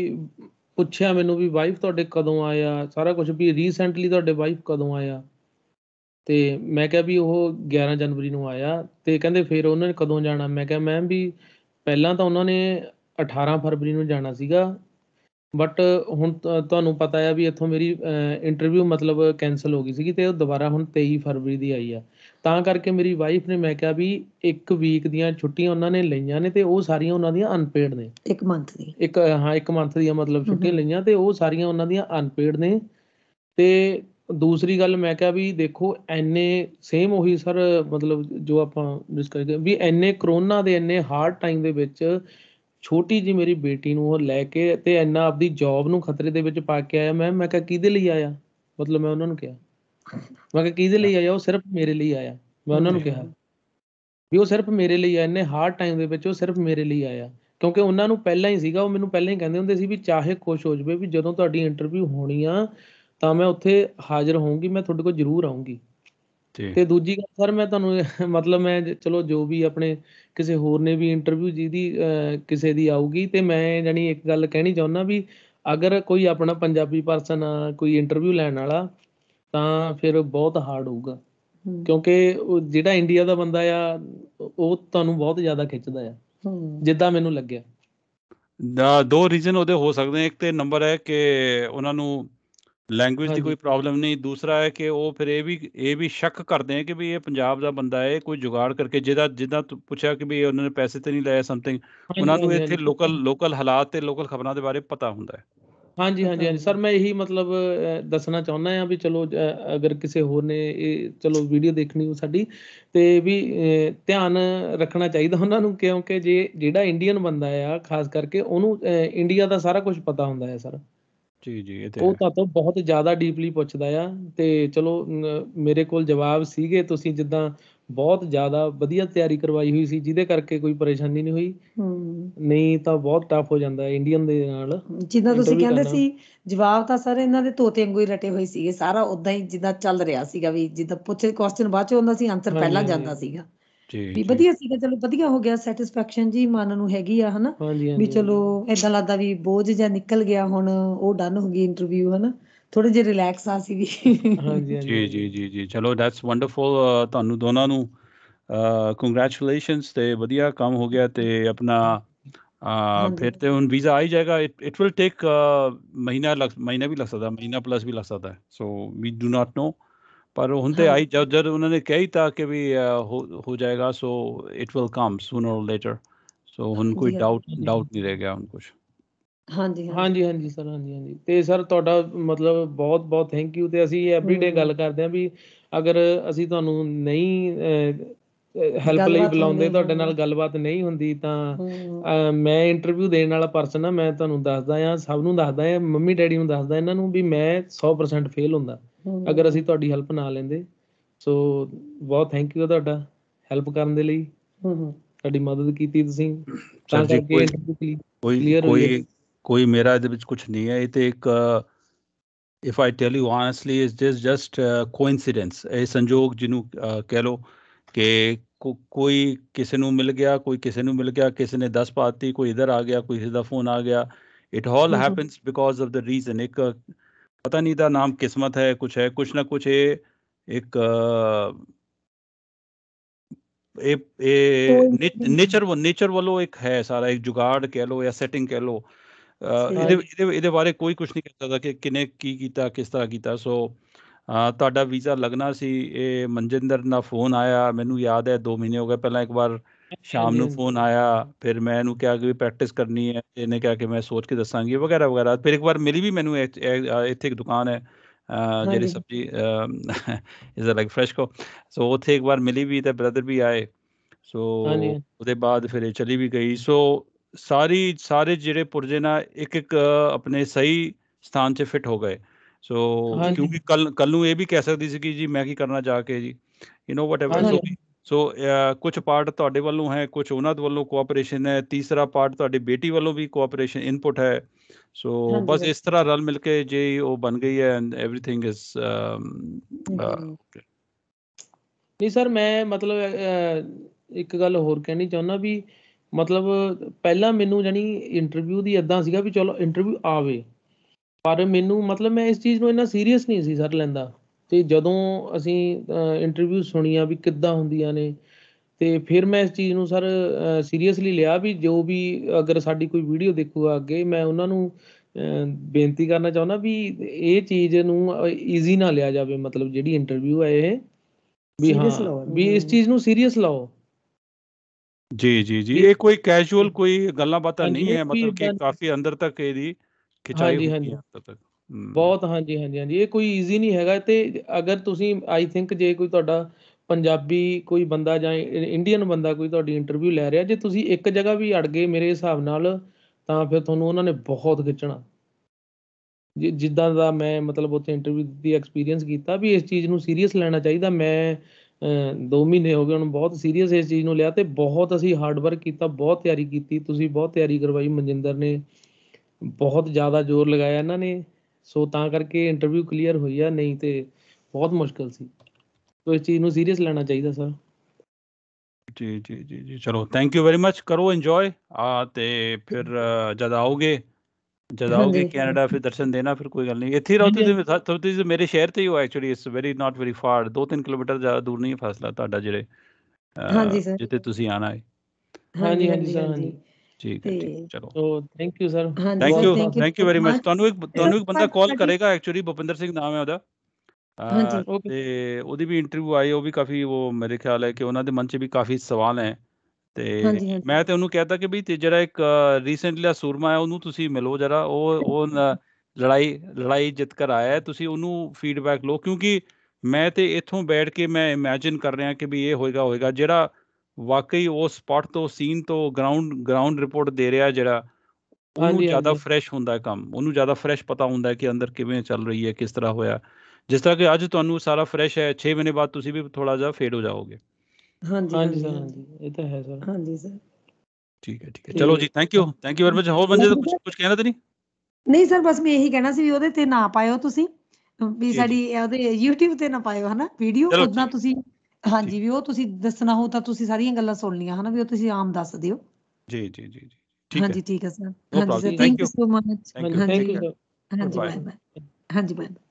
Speaker 2: ਪੁੱਛਿਆ ਮੈਨੂੰ ਵੀ ਵਾਈਫ ਤੁਹਾਡੇ ਕਦੋਂ ਆਇਆ ਸਾਰਾ ਕੁਝ ਵੀ ਰੀਸੈਂਟਲੀ ਤੁਹਾਡੇ ਵਾਈਫ ਕਦੋਂ ਆਇਆ ਤੇ ਮੈਂ ਕਿਹਾ ਵੀ ਉਹ 11 ਜਨਵਰੀ ਨੂੰ ਆਇਆ ਤੇ ਕਹਿੰਦੇ ਫਿਰ ਉਹਨਾਂ ਨੇ ਕਦੋਂ ਜਾਣਾ ਮੈਂ ਕਿਹਾ ਮੈਂ ਵੀ ਪਹਿਲਾਂ ਤਾਂ ਉਹਨਾਂ ਨੇ 18 ਫਰਵਰੀ ਨੂੰ ਜਾਣਾ ਸੀਗਾ ਬਟ ਹੁਣ ਤੁਹਾਨੂੰ ਪਤਾ ਹੈ ਵੀ ਇੱਥੋਂ ਮੇਰੀ ਇੰਟਰਵਿਊ ਮਤਲਬ ਕੈਨਸਲ ਹੋ ਗਈ ਸੀਗੀ ਤੇ ਉਹ ਦੁਬਾਰਾ ਹੁਣ 23 ਫਰਵਰੀ ਦੀ ਆਈ ਆ ਤਾਂ ਕਰਕੇ ਮੇਰੀ ਵਾਈਫ ਨੇ ਮੈਂ ਕਿਹਾ ਵੀ ਇੱਕ ਵੀਕ ਦੀਆਂ ਛੁੱਟੀਆਂ ਉਹਨਾਂ ਨੇ ਲਈਆਂ ਨੇ ਤੇ ਉਹ ਸਾਰੀਆਂ ਉਹਨਾਂ ਦੀਆਂ ਅਨਪੇਡ ਨੇ ਇੱਕ ਮੰਥ ਦੀ ਇੱਕ ਹਾਂ ਇੱਕ ਮੰਥ ਦੀਆਂ ਮਤਲਬ ਛੁੱਟੀਆਂ ਲਈਆਂ ਤੇ ਉਹ ਸਾਰੀਆਂ ਉਹਨਾਂ ਦੀਆਂ ਅਨਪੇਡ ਨੇ ਤੇ ਦੂਸਰੀ ਗੱਲ ਮੈਂ ਕਿਹਾ ਵੀ ਦੇਖੋ ਐਨੇ ਸੇਮ ਉਹੀ ਸਰ ਮਤਲਬ ਜੋ ਆਪਾਂ ਡਿਸਕਸ ਕਰਦੇ ਵੀ ਐਨੇ ਕਰੋਨਾ ਦੇ ਐਨੇ ਹਾਰਡ ਟਾਈਮ ਦੇ ਵਿੱਚ ਛੋਟੀ ਜੀ ਮੇਰੀ ਬੇਟੀ ਨੂੰ ਉਹ ਲੈ ਕੇ ਤੇ ਐਨਾ ਆਪਦੀ ਜੌਬ ਨੂੰ ਖਤਰੇ ਦੇ ਵਿੱਚ ਪਾ ਕੇ ਆਇਆ ਮੈਂ ਮੈਂ ਕਿਹਾ ਕਿਹਦੇ ਲਈ ਆਇਆ ਮਤਲਬ ਮੈਂ ਉਹਨਾਂ ਨੂੰ ਕਿਹਾ ਮੈਂ ਕਿਹਾ ਕਿਹਦੇ ਲਈ ਆਇਆ ਉਹ ਸਿਰਫ ਮੇਰੇ ਲਈ ਆਇਆ ਮੈਂ ਉਹਨਾਂ ਨੂੰ ਕਿਹਾ ਵੀ ਉਹ ਸਿਰਫ ਮੇਰੇ ਲਈ ਆਇਆ ਹਾਰਡ ਟਾਈਮ ਦੇ ਵਿੱਚ ਉਹ ਸਿਰਫ ਮੇਰੇ ਲਈ ਆਇਆ ਕਿਉਂਕਿ ਉਹਨਾਂ ਨੂੰ ਪਹਿਲਾਂ ਹੀ ਸੀਗਾ ਉਹ ਮੈਨੂੰ ਪਹਿਲਾਂ ਹੀ ਕਹਿੰਦੇ ਹੁੰਦੇ ਸੀ ਵੀ ਚਾਹੇ ਖੁਸ਼ ਹੋ ਜਵੇ ਵੀ ਜਦੋਂ ਤੁਹਾਡੀ ਇੰਟਰਵਿਊ ਹੋਣੀ ਆ ਤਾਂ ਮੈਂ ਉੱਥੇ ਹਾਜ਼ਰ ਹੋਊਂਗੀ ਮੈਂ ਤੁਹਾਡੇ ਕੋਲ ਜ਼ਰੂਰ ਆਉਂਗੀ ਤੇ ਦੂਜੀ ਗੱਲ ਸਰ ਮੈਂ ਤੁਹਾਨੂੰ ਮਤਲਬ ਮੈਂ ਚਲੋ ਜੋ ਵੀ ਆਪਣੇ ਕਿਸੇ ਹੋਰ ਨੇ ਵੀ ਇੰਟਰਵਿਊ ਜਿਹਦੀ ਕਿਸੇ ਦੀ ਆਊਗੀ ਤੇ ਮੈਂ ਜਾਨੀ ਇੱਕ ਗੱਲ ਕਹਿਣੀ ਚਾਹੁੰਦਾ ਵੀ ਅਗਰ ਕੋਈ ਆਪਣਾ ਪੰਜਾਬੀ ਪਰਸਨ ਕੋਈ ਇੰਟਰਵਿਊ ਲੈਣ ਵਾਲਾ ਤਾਂ ਫਿਰ ਬਹੁਤ ਹਾਰਡ ਹੋਊਗਾ ਕਿਉਂਕਿ ਜਿਹੜਾ ਇੰਡੀਆ ਦਾ ਬੰਦਾ ਆ ਉਹ ਤੁਹਾਨੂੰ ਬਹੁਤ ਜ਼ਿਆਦਾ ਖਿੱਚਦਾ ਆ ਜਿੱਦਾਂ ਮੈਨੂੰ ਲੱਗਿਆ
Speaker 1: ਦਾ ਦੋ ਰੀਜ਼ਨ ਉਹਦੇ ਹੋ ਸਕਦੇ ਇੱਕ ਤੇ ਨੰਬਰ ਹੈ ਕਿ ਉਹਨਾਂ ਨੂੰ ਲੈਂਗੁਏਜ ਦੀ ਕੋਈ ਪ੍ਰੋਬਲਮ ਨਹੀਂ ਦੂਸਰਾ ਹੈ ਕਿ ਉਹ ਫਿਰ ਇਹ ਵੀ ਇਹ ਵੀ ਸ਼ੱਕ ਕਰਦੇ ਆ ਕਿ ਵੀ ਇਹ ਪੰਜਾਬ ਦਾ ਬੰਦਾ ਹੈ ਕੋਈ ਜੁਗਾੜ ਕਰਕੇ ਜਿਹਦਾ ਜਿੱਦਾਂ ਪੁੱਛਿਆ ਕਿ ਵੀ ਉਹਨਾਂ ਨੇ ਪੈਸੇ ਤੇ ਨਹੀਂ ਲਏ ਸਮਥਿੰਗ ਉਹਨਾਂ ਨੂੰ ਇੱਥੇ ਲੋਕਲ ਲੋਕਲ ਹਾਲਾਤ ਤੇ ਲੋਕਲ ਖਬਰਾਂ ਦੇ ਬਾਰੇ ਪਤਾ ਹੁੰਦਾ ਹੈ
Speaker 2: ਹਾਂਜੀ ਹਾਂਜੀ ਹਾਂਜੀ ਸਰ ਮੈਂ ਇਹੀ ਮਤਲਬ ਦੱਸਣਾ ਚਾਹੁੰਦਾ ਆ ਵੀ ਚਲੋ ਅਗਰ ਕਿਸੇ ਹੋਰ ਨੇ ਇਹ ਚਲੋ ਵੀਡੀਓ ਦੇਖਣੀ ਹੋ ਸਾਡੀ ਤੇ ਵੀ ਧਿਆਨ ਰੱਖਣਾ ਚਾਹੀਦਾ ਉਹਨਾਂ ਨੂੰ ਕਿਉਂਕਿ ਜੇ ਜਿਹੜਾ ਇੰਡੀਅਨ ਬੰਦਾ ਆ ਖਾਸ ਕਰਕੇ ਉਹਨੂੰ ਇੰਡੀਆ ਦਾ ਸਾਰਾ ਕੁਝ ਪਤਾ ਹੁੰਦਾ ਹੈ ਸਰ
Speaker 1: ਜੀ ਜੀ ਇਹ ਤੇ ਉਹ
Speaker 2: ਤਾਂ ਤੋਂ ਬਹੁਤ ਜ਼ਿਆਦਾ ਡੀਪਲੀ ਪੁੱਛਦਾ ਆ ਤੇ ਚਲੋ ਮੇਰੇ ਕੋਲ ਜਵਾਬ ਸੀਗੇ ਤੁਸੀਂ ਜਿੱਦਾਂ ਬਹੁਤ ਜ਼ਿਆਦਾ ਵਧੀਆ ਤਿਆਰੀ ਕਰਵਾਈ ਹੋਈ ਸੀ ਜਿਹਦੇ ਕਰਕੇ ਕੋਈ ਪਰੇਸ਼ਾਨੀ ਨਹੀਂ ਹੋਈ ਨਹੀਂ ਤਾਂ ਬਹੁਤ ਟਫ ਹੋ ਜਾਂਦਾ ਇੰਡੀਅਨ ਦੇ ਨਾਲ ਜਿੱਦਾਂ ਤੁਸੀਂ ਕਹਿੰਦੇ ਸੀ
Speaker 3: ਜਵਾਬ ਤਾਂ ਸਾਰੇ ਇਹਨਾਂ ਦੇ ਤੋਤੇ ਵਾਂਗੂ ਹੀ ਰਟੇ ਹੋਏ ਸੀਗੇ ਸਾਰਾ ਉਦਾਂ ਹੀ ਜਿੱਦਾਂ ਚੱਲ ਰਿਹਾ ਸੀਗਾ ਵੀ ਜਿੱਦਾਂ ਪੁੱਛੇ ਕੁਐਸਚਨ ਬਾਅਦ ਚ ਹੁੰਦਾ ਸੀ ਆਨਸਰ ਪਹਿਲਾਂ ਜਾਂਦਾ ਸੀਗਾ ਜੀ ਵੀ ਵਧੀਆ ਸੀਗਾ ਚਲੋ ਵਧੀਆ ਹੋ ਗਿਆ ਸੈਟੀਸਫੈਕਸ਼ਨ ਜੀ ਮਨ ਨੂੰ ਹੈਗੀ ਆ ਹਨਾ ਵੀ ਚਲੋ ਐਦਾਂ ਲੱਗਦਾ ਵੀ ਬੋਝ ਜਾਂ ਨਿਕਲ ਗਿਆ ਹੁਣ ਉਹ ਡਨ ਹੋ ਗਈ ਇੰਟਰਵਿਊ ਹਨਾ ਥੋੜੇ ਜਿਹਾ ਰਿਲੈਕਸ ਆ ਵੀ ਹਾਂਜੀ
Speaker 1: ਜੀ ਜੀ ਜੀ ਜੀ ਚਲੋ ਦੈਟਸ ਵੰਡਰਫੁਲ ਤੁਹਾਨੂੰ ਦੋਨਾਂ ਨੂੰ ਕੰਗ੍ਰੈਚੁਲੇਸ਼ਨਸ ਤੇ ਵਧੀਆ ਕੰਮ ਹੋ ਗਿਆ ਤੇ ਆਪਣਾ ਫਿਰ ਤੇ ਹੁਣ ਵੀਜ਼ਾ ਆ ਹੀ ਜਾਏਗਾ ਇਟ ਵਿਲ ਟੇਕ ਮਹੀਨਾ ਮਹੀਨਾ ਵੀ ਲੱਗ ਸਕਦਾ ਮਹੀਨਾ ਪਲੱਸ ਵੀ ਲੱਗ ਸਕਦਾ ਸੋ ਵੀ ਡੂ ਨਾਟ ਨੋ ਪਰ ਹੁਣ ਤੇ ਆਈ ਜਦ ਜਦ ਉਹਨਾਂ ਨੇ ਕਹੀ ਤਾਂ ਕਿ ਵੀ ਹੋ ਜਾਏਗਾ so it will come sooner or later so ਹੁਣ ਕੋਈ ਡਾਊਟ ਡਾਊਟ ਨਹੀਂ ਰਹਿ ਗਿਆ ਹੁਣ ਕੁਝ
Speaker 2: ਹਾਂਜੀ ਹਾਂਜੀ ਹਾਂਜੀ ਸਰ ਹਾਂਜੀ ਹਾਂਜੀ ਤੇ ਸਰ ਤੁਹਾਡਾ ਮਤਲਬ ਬਹੁਤ ਬਹੁਤ ਥੈਂਕ ਯੂ ਤੇ ਅਸੀਂ ਐਵਰੀਡੇ ਗੱਲ ਕਰਦੇ ਆਂ ਵੀ ਅਗਰ ਅਸੀਂ ਤੁਹਾਨੂੰ ਨਹੀਂ ਹੈਲਪ ਲਈ ਬੁਲਾਉਂਦੇ ਤੁਹਾਡੇ ਨਾਲ ਗੱਲਬਾਤ ਨਹੀਂ ਹੁੰਦੀ ਤਾਂ ਮੈਂ ਇੰਟਰਵਿਊ ਦੇਣ ਵਾਲਾ ਪਰਸਨ ਆ ਮੈਂ ਤੁਹਾਨੂੰ ਦੱਸਦਾ ਆ ਸਭ ਨੂੰ ਦੱਸਦਾ ਆ ਮੰਮੀ ਡੈਡੀ ਨੂੰ ਦੱਸਦਾ ਇਹਨਾਂ ਨੂੰ ਵੀ ਮੈਂ 100% ਫੇਲ ਹੁੰਦਾ ਅਗਰ ਅਸੀਂ ਤੁਹਾਡੀ ਹੈਲਪ ਨਾ ਲੈਂਦੇ ਸੋ ਬਹੁਤ ਥੈਂਕ ਯੂ ਤੁਹਾਡਾ ਹੈਲਪ ਕਰਨ ਦੇ ਲਈ ਤੁਹਾਡੀ ਮਦਦ ਕੀਤੀ ਤੁਸੀਂ ਤਾਂ ਕਰਕੇ
Speaker 1: ਕੋਈ ਕੋਈ ਕੋਈ ਮੇਰਾ ਇਹਦੇ ਵਿੱਚ ਕੁਝ ਨਹੀਂ ਹੈ ਇਹ ਤੇ ਇੱਕ if I tell you honestly it's just just coincidence ਇਹ ਸੰਜੋਗ ਜਿਹਨੂੰ ਕਹਿ ਲੋ ਕਿ ਕੋਈ ਕਿਸੇ ਨੂੰ ਮਿਲ ਗਿਆ ਕੋਈ ਕਿਸੇ ਨੂੰ ਮਿਲ ਗਿਆ ਕਿਸੇ ਨੇ 10 ਪਾਤੀ ਕੋਈ ਇਧਰ ਆ ਗਿਆ ਕੋਈ ਇਸ ਦਾ ਫੋਨ ਆ ਗਿਆ it all happens because of the reason ਇੱਕ ਪਤਾ ਨਹੀਂ ਦਾ ਨਾਮ ਕਿਸਮਤ ਹੈ ਕੁਛ ਹੈ ਕੁਛ ਨਾ ਕੁਛ ਇਹ ਇੱਕ ਇਹ ਇਹ ਨੇਚਰ ਨੇਚਰ ਵੱਲੋਂ ਇੱਕ ਹੈ ਸਾਰਾ ਇੱਕ ਜੁਗਾੜ ਕਹਿ ਲੋ ਜਾਂ ਸੈਟਿੰਗ ਕਹਿ ਲੋ ਇਹਦੇ ਇਹਦੇ ਇਹਦੇ ਬਾਰੇ ਕੋਈ ਕੁਝ ਨਹੀਂ ਕਹਿ ਸਕਦਾ ਕਿ ਕਿਨੇ ਕੀ ਕੀਤਾ ਕਿਸ ਤਰ੍ਹਾਂ ਕੀਤਾ ਸੋ ਤੁਹਾਡਾ ਵੀਜ਼ਾ ਲੱਗਣਾ ਸੀ ਇਹ ਮਨਜਿੰਦਰ ਦਾ ਫੋਨ ਆਇਆ ਮੈਨੂੰ ਯਾਦ ਹੈ 2 ਮਹੀਨੇ ਹੋ ਗਏ ਪਹਿਲਾਂ ਇੱਕ ਵਾਰ ਸ਼ਾਮ ਨੂੰ ਫੋਨ ਆਇਆ ਫਿਰ ਮੈਂ ਇਹਨੂੰ ਕਿਹਾ ਕਿ ਪ੍ਰੈਕਟਿਸ ਕਰਨੀ ਹੈ ਇਹਨੇ ਕਿਹਾ ਕਿ ਮੈਂ ਸੋਚ ਕੇ ਦੱਸਾਂਗੀ ਵਗੈਰਾ ਵਗੈਰਾ ਫਿਰ ਇੱਕ ਵਾਰ ਮੇਰੀ ਵੀ ਮੈਨੂੰ ਇੱਥੇ ਇੱਕ ਦੁਕਾਨ ਹੈ ਜਿਹੜੀ ਸਬਜੀ ਇਜ਼ ਲਾਈਕ ਕੋ ਸੋ ਉੱਥੇ ਇੱਕ ਵਾਰ ਮਿਲੀ ਵੀ ਤੇ ਬ੍ਰਦਰ ਵੀ ਆਏ ਸੋ ਉਹਦੇ ਬਾਅਦ ਫਿਰ ਇਹ ਚਲੀ ਵੀ ਗਈ ਸੋ ਸਾਰੀ ਸਾਰੇ ਜਿਹੜੇ ਪੁਰਜੇ ਨਾ ਇੱਕ ਇੱਕ ਆਪਣੇ ਸਹੀ ਸਥਾਨ 'ਚ ਫਿੱਟ ਹੋ ਗਏ ਸੋ ਕਿਉਂਕਿ ਕੱਲ ਕੱਲ ਨੂੰ ਇਹ ਵੀ ਕਹਿ ਸਕਦੀ ਸੀ ਕਿ ਜੀ ਮੈਂ ਕੀ ਕਰਨਾ ਜਾ ਕੇ ਜੀ ਯੂ نو ਵਾਟ ਐਵਰ ਸੋ ਸੋ ਕੁਝ ਪਾਰਟ ਤੁਹਾਡੇ ਵੱਲੋਂ ਹੈ ਕੁਝ ਉਹਨਾਂ ਦੇ ਵੱਲੋਂ ਕੋਆਪਰੇਸ਼ਨ ਹੈ ਤੀਸਰਾ ਪਾਰਟ ਤੁਹਾਡੀ ਬੇਟੀ ਵੱਲੋਂ ਵੀ ਕੋਆਪਰੇਸ਼ਨ ਇਨਪੁਟ ਹੈ ਸੋ ਬਸ ਇਸ ਤਰ੍ਹਾਂ ਰਲ ਮਿਲ ਕੇ ਜੇ ਉਹ ਬਣ ਗਈ ਹੈ ਐਂਡ एवरीथिंग ਇਜ਼
Speaker 2: ਨਹੀਂ ਸਰ ਮੈਂ ਮਤਲਬ ਇੱਕ ਗੱਲ ਹੋਰ ਕਹਿਣੀ ਚਾਹੁੰਦਾ ਵੀ ਮਤਲਬ ਪਹਿਲਾਂ ਮੈਨੂੰ ਜਾਨੀ ਇੰਟਰਵਿਊ ਦੀ ਇਦਾਂ ਸੀਗਾ ਵੀ ਚਲੋ ਇੰਟਰਵਿਊ ਆਵੇ ਪਰ ਮੈਨੂੰ ਮਤਲਬ ਮੈਂ ਇਸ ਚੀਜ਼ ਨੂੰ ਇੰਨਾ ਸੀਰੀਅਸ ਨਹੀਂ ਸੀ ਸਰ ਲੈਂਦਾ ਤੇ ਜਦੋਂ ਅਸੀਂ ਇੰਟਰਵਿਊ ਸੁਣੀਆਂ ਵੀ ਕਿੱਦਾਂ ਹੁੰਦੀਆਂ ਨੇ ਤੇ ਫਿਰ ਮੈਂ ਇਸ ਚੀਜ਼ ਨੂੰ ਸਰ ਸੀਰੀਅਸਲੀ ਲਿਆ ਵੀ ਜੋ ਵੀ ਅਗਰ ਸਾਡੀ ਕੋਈ ਵੀਡੀਓ ਦੇਖੂਗਾ ਅੱਗੇ ਮੈਂ ਉਹਨਾਂ ਨੂੰ ਬੇਨਤੀ ਕਰਨਾ ਚਾਹੁੰਦਾ ਵੀ ਇਹ ਚੀਜ਼ ਨੂੰ ਈਜ਼ੀ ਨਾ ਲਿਆ ਜਾਵੇ ਮਤਲਬ ਜਿਹੜੀ ਇੰਟਰਵਿਊ ਹੈ ਇਹ ਵੀ ਹਾਂ ਵੀ ਇਸ ਚੀਜ਼ ਨੂੰ ਸੀਰੀਅਸ ਲਾਓ
Speaker 1: ਜੀ ਜੀ ਜੀ ਇਹ ਕੋਈ ਕੈਜੂਅਲ ਕੋਈ ਗੱਲਾਂ ਬਾਤਾਂ ਨਹੀਂ ਹੈ ਮਤਲਬ ਕਿ ਕਾਫੀ ਅੰਦਰ ਤੱਕ ਇਹਦੀ ਖਿਚਾਈ ਹੋਈ ਹੈ ਅੰਦਰ ਤੱਕ ਬਹੁਤ ਹਾਂਜੀ
Speaker 2: ਹਾਂਜੀ ਹਾਂਜੀ ਇਹ ਕੋਈ ਈਜ਼ੀ ਨਹੀਂ ਹੈਗਾ ਤੇ ਅਗਰ ਤੁਸੀਂ ਆਈ ਥਿੰਕ ਜੇ ਕੋਈ ਤੁਹਾਡਾ ਪੰਜਾਬੀ ਕੋਈ ਬੰਦਾ ਜਾਂ ਇੰਡੀਅਨ ਬੰਦਾ ਕੋਈ ਤੁਹਾਡੀ ਇੰਟਰਵਿਊ ਲੈ ਰਿਹਾ ਜੇ ਤੁਸੀਂ ਇੱਕ ਜਗ੍ਹਾ ਵੀ ਅੜ ਗਏ ਮੇਰੇ ਹਿਸਾਬ ਨਾਲ ਤਾਂ ਫਿਰ ਤੁਹਾਨੂੰ ਉਹਨਾਂ ਨੇ ਬਹੁਤ ਖਿੱਚਣਾ ਜਿੱਦਾਂ ਦਾ ਮੈਂ ਮਤਲਬ ਉੱਥੇ ਇੰਟਰਵਿਊ ਦੀ ਐਕਸਪੀਰੀਅੰਸ ਕੀਤਾ ਵੀ ਇਸ ਚੀਜ਼ ਨੂੰ ਸੀਰੀਅਸ ਲੈਣਾ ਚਾਹੀਦਾ ਮੈਂ 2 ਮਹੀਨੇ ਹੋ ਗਏ ਹੁਣ ਬਹੁਤ ਸੀਰੀਅਸ ਇਸ ਚੀਜ਼ ਨੂੰ ਲਿਆ ਤੇ ਬਹੁਤ ਅਸੀਂ ਹਾਰਡ ਵਰਕ ਕੀਤਾ ਬਹੁਤ ਤਿਆਰੀ ਕੀਤੀ ਤੁਸੀਂ ਬਹੁਤ ਤਿਆਰੀ ਕਰਵਾਈ ਮਨਜਿੰਦਰ ਨੇ ਬਹੁਤ ਜ਼ਿਆਦਾ ਜ਼ੋਰ ਲਗਾਇਆ ਇਹਨਾਂ ਨੇ ਸੋ ਤਾਂ ਕਰਕੇ ਇੰਟਰਵਿਊ ਕਲੀਅਰ ਹੋਈ ਆ ਨਹੀਂ ਤੇ ਬਹੁਤ ਮੁਸ਼ਕਲ ਸੀ ਸੋ ਇਸ ਚੀਜ਼ ਨੂੰ ਸੀਰੀਅਸ ਲੈਣਾ ਚਾਹੀਦਾ ਸਰ
Speaker 1: ਜੀ ਜੀ ਜੀ ਜੀ ਚਲੋ ਥੈਂਕ ਯੂ ਵੈਰੀ ਮੱਚ ਕਰੋ ਇੰਜੋਏ ਆ ਤੇ ਫਿਰ ਜਦ ਆਓਗੇ ਜਦ ਆਓਗੇ ਕੈਨੇਡਾ ਫਿਰ ਦਰਸ਼ਨ ਦੇਣਾ ਫਿਰ ਕੋਈ ਗੱਲ ਨਹੀਂ ਇੱਥੇ ਰਹੋ ਤੁਸੀਂ ਤੁਸੀਂ ਮੇਰੇ ਸ਼ਹਿਰ ਤੇ ਹੀ ਹੋ actually it's very not very far 2-3 kilometre ਜ਼ਿਆਦਾ ਦੂਰ ਨਹੀਂ ਹੈ ਫਾਸਲਾ ਤੁਹਾਡਾ ਜਿਹੜੇ ਹਾਂਜੀ ਸਰ ਜਿੱਥੇ ਤੁਸੀਂ ਆਣਾ ਹੈ
Speaker 2: ਹਾਂਜੀ ਹਾਂਜੀ ਸਰ ਹਾਂਜੀ ਠੀਕ ਹੈ ਠੀਕ ਚਲੋ so thank you sir thank you thank you very much
Speaker 1: ਤੁਹਾਨੂੰ ਇੱਕ ਤੁਹਾਨੂੰ ਇੱਕ ਬੰਦਾ ਕਾਲ ਕਰੇਗਾ ਐਕਚੁਅਲੀ ਭੁਪਿੰਦਰ ਸਿੰਘ ਨਾਮ ਹੈ ਉਹਦਾ ਤੇ ਉਹਦੀ ਵੀ ਇੰਟਰਵਿਊ ਆਈ ਉਹ ਵੀ ਕਾਫੀ ਉਹ ਮੇਰੇ ਖਿਆਲ ਹੈ ਕਿ ਉਹਨਾਂ ਦੇ ਮਨ 'ਚ ਵੀ ਕਾਫੀ ਸਵਾਲ ਹੈ ਤੇ ਮੈਂ ਤੇ ਉਹਨੂੰ ਕਹਿਤਾ ਕਿ ਵੀ ਤੇ ਜਿਹੜਾ ਇੱਕ ਰੀਸੈਂਟਲੀ ਸੂਰਮਾ ਹੈ ਉਹਨੂੰ ਤੁਸੀਂ ਮਿਲੋ ਜਰਾ ਉਹ ਉਹ ਲੜਾਈ ਲੜਾਈ ਜਿੱਤ ਕਰ ਆਇਆ ਹੈ ਤੁਸੀਂ ਉਹਨੂੰ ਫੀਡਬੈਕ ਲਓ ਕਿਉਂਕਿ ਮੈਂ ਤੇ ਇੱਥੋਂ ਬੈਠ ਕੇ ਮੈਂ ਇਮੇਜਿਨ ਕਰ ਰਿਹਾ ਕਿ ਵੀ ਇਹ ਹੋਏਗਾ ਹੋਏਗਾ ਜਿਹੜਾ ਵਾਕਈ ਉਹ ਸਪਾਟ ਤੋਂ ਸੀਨ ਤੋਂ ਗਰਾਊਂਡ ਗਰਾਊਂਡ ਰਿਪੋਰਟ ਦੇ ਰਿਹਾ ਜਿਹੜਾ ਉਹਨੂੰ ਜ਼ਿਆਦਾ ਫਰੈਸ਼ ਹੁੰਦਾ ਹੈ ਕੰਮ ਉਹਨੂੰ ਜ਼ਿਆਦਾ ਫਰੈਸ਼ ਪਤਾ ਹੁੰਦਾ ਹੈ ਕਿ ਅੰਦਰ ਕਿਵੇਂ ਚੱਲ ਰਹੀ ਹੈ ਕਿਸ ਤਰ੍ਹਾਂ ਹੋਇਆ ਜਿਸ ਤਰ੍ਹਾਂ ਕਿ ਅੱਜ ਤੁਹਾਨੂੰ ਸਾਰਾ ਫਰੈਸ਼ ਹੈ 6 ਮਹੀਨੇ ਬਾਅਦ ਤੁਸੀਂ ਵੀ ਥੋੜਾ ਜਿਹਾ ਫੇਡ ਹੋ ਜਾਓਗੇ ਹਾਂਜੀ ਹਾਂਜੀ ਹਾਂਜੀ ਇਹ ਤਾਂ ਹੈ ਸਰ ਹਾਂਜੀ ਸਰ ਠੀਕ ਹੈ ਠੀਕ ਹੈ ਚਲੋ ਜੀ thank you thank you very much ਹੋਰ ਬੰਦੇ ਕੁਝ ਕੁਝ ਕਹਿਣਾ ਤੇ ਨਹੀਂ
Speaker 3: ਨਹੀਂ ਸਰ ਬਸ ਮੈਂ ਇਹੀ ਕਹਿਣਾ ਸੀ ਵੀ ਉਹਦੇ ਤੇ ਨਾ ਪਾਇਓ ਤੁਸੀਂ ਵੀ ਸਾਡੀ ਉਹਦੇ YouTube ਤੇ ਨਾ ਪਾਇਓ ਹਨਾ ਵੀਡੀਓ ਉਦਾਂ ਤੁਸੀਂ ਹਾਂਜੀ ਵੀ ਉਹ ਤੁਸੀਂ ਦੱਸਣਾ ਹੋ ਤਾਂ ਤੁਸੀਂ ਸਾਰੀਆਂ ਗੱਲਾਂ ਸੁਣ ਲੀਆਂ ਹਨਾ ਵੀ ਉਹ ਤੁਸੀਂ ਆਮ ਦੱਸ ਦਿਓ
Speaker 1: ਜੀ ਜੀ ਜੀ ਜੀ ਠੀਕ ਹੈ ਹਾਂਜੀ
Speaker 3: ਠੀਕ ਹੈ ਸਰ ਹਾਂਜੀ sir thank you so much ਹਾਂਜੀ ਥੈਂਕ ਯੂ
Speaker 1: ਹਾਂਜੀ ਬਾਏ ਬਾਏ
Speaker 3: ਹਾਂਜੀ ਬਾਏ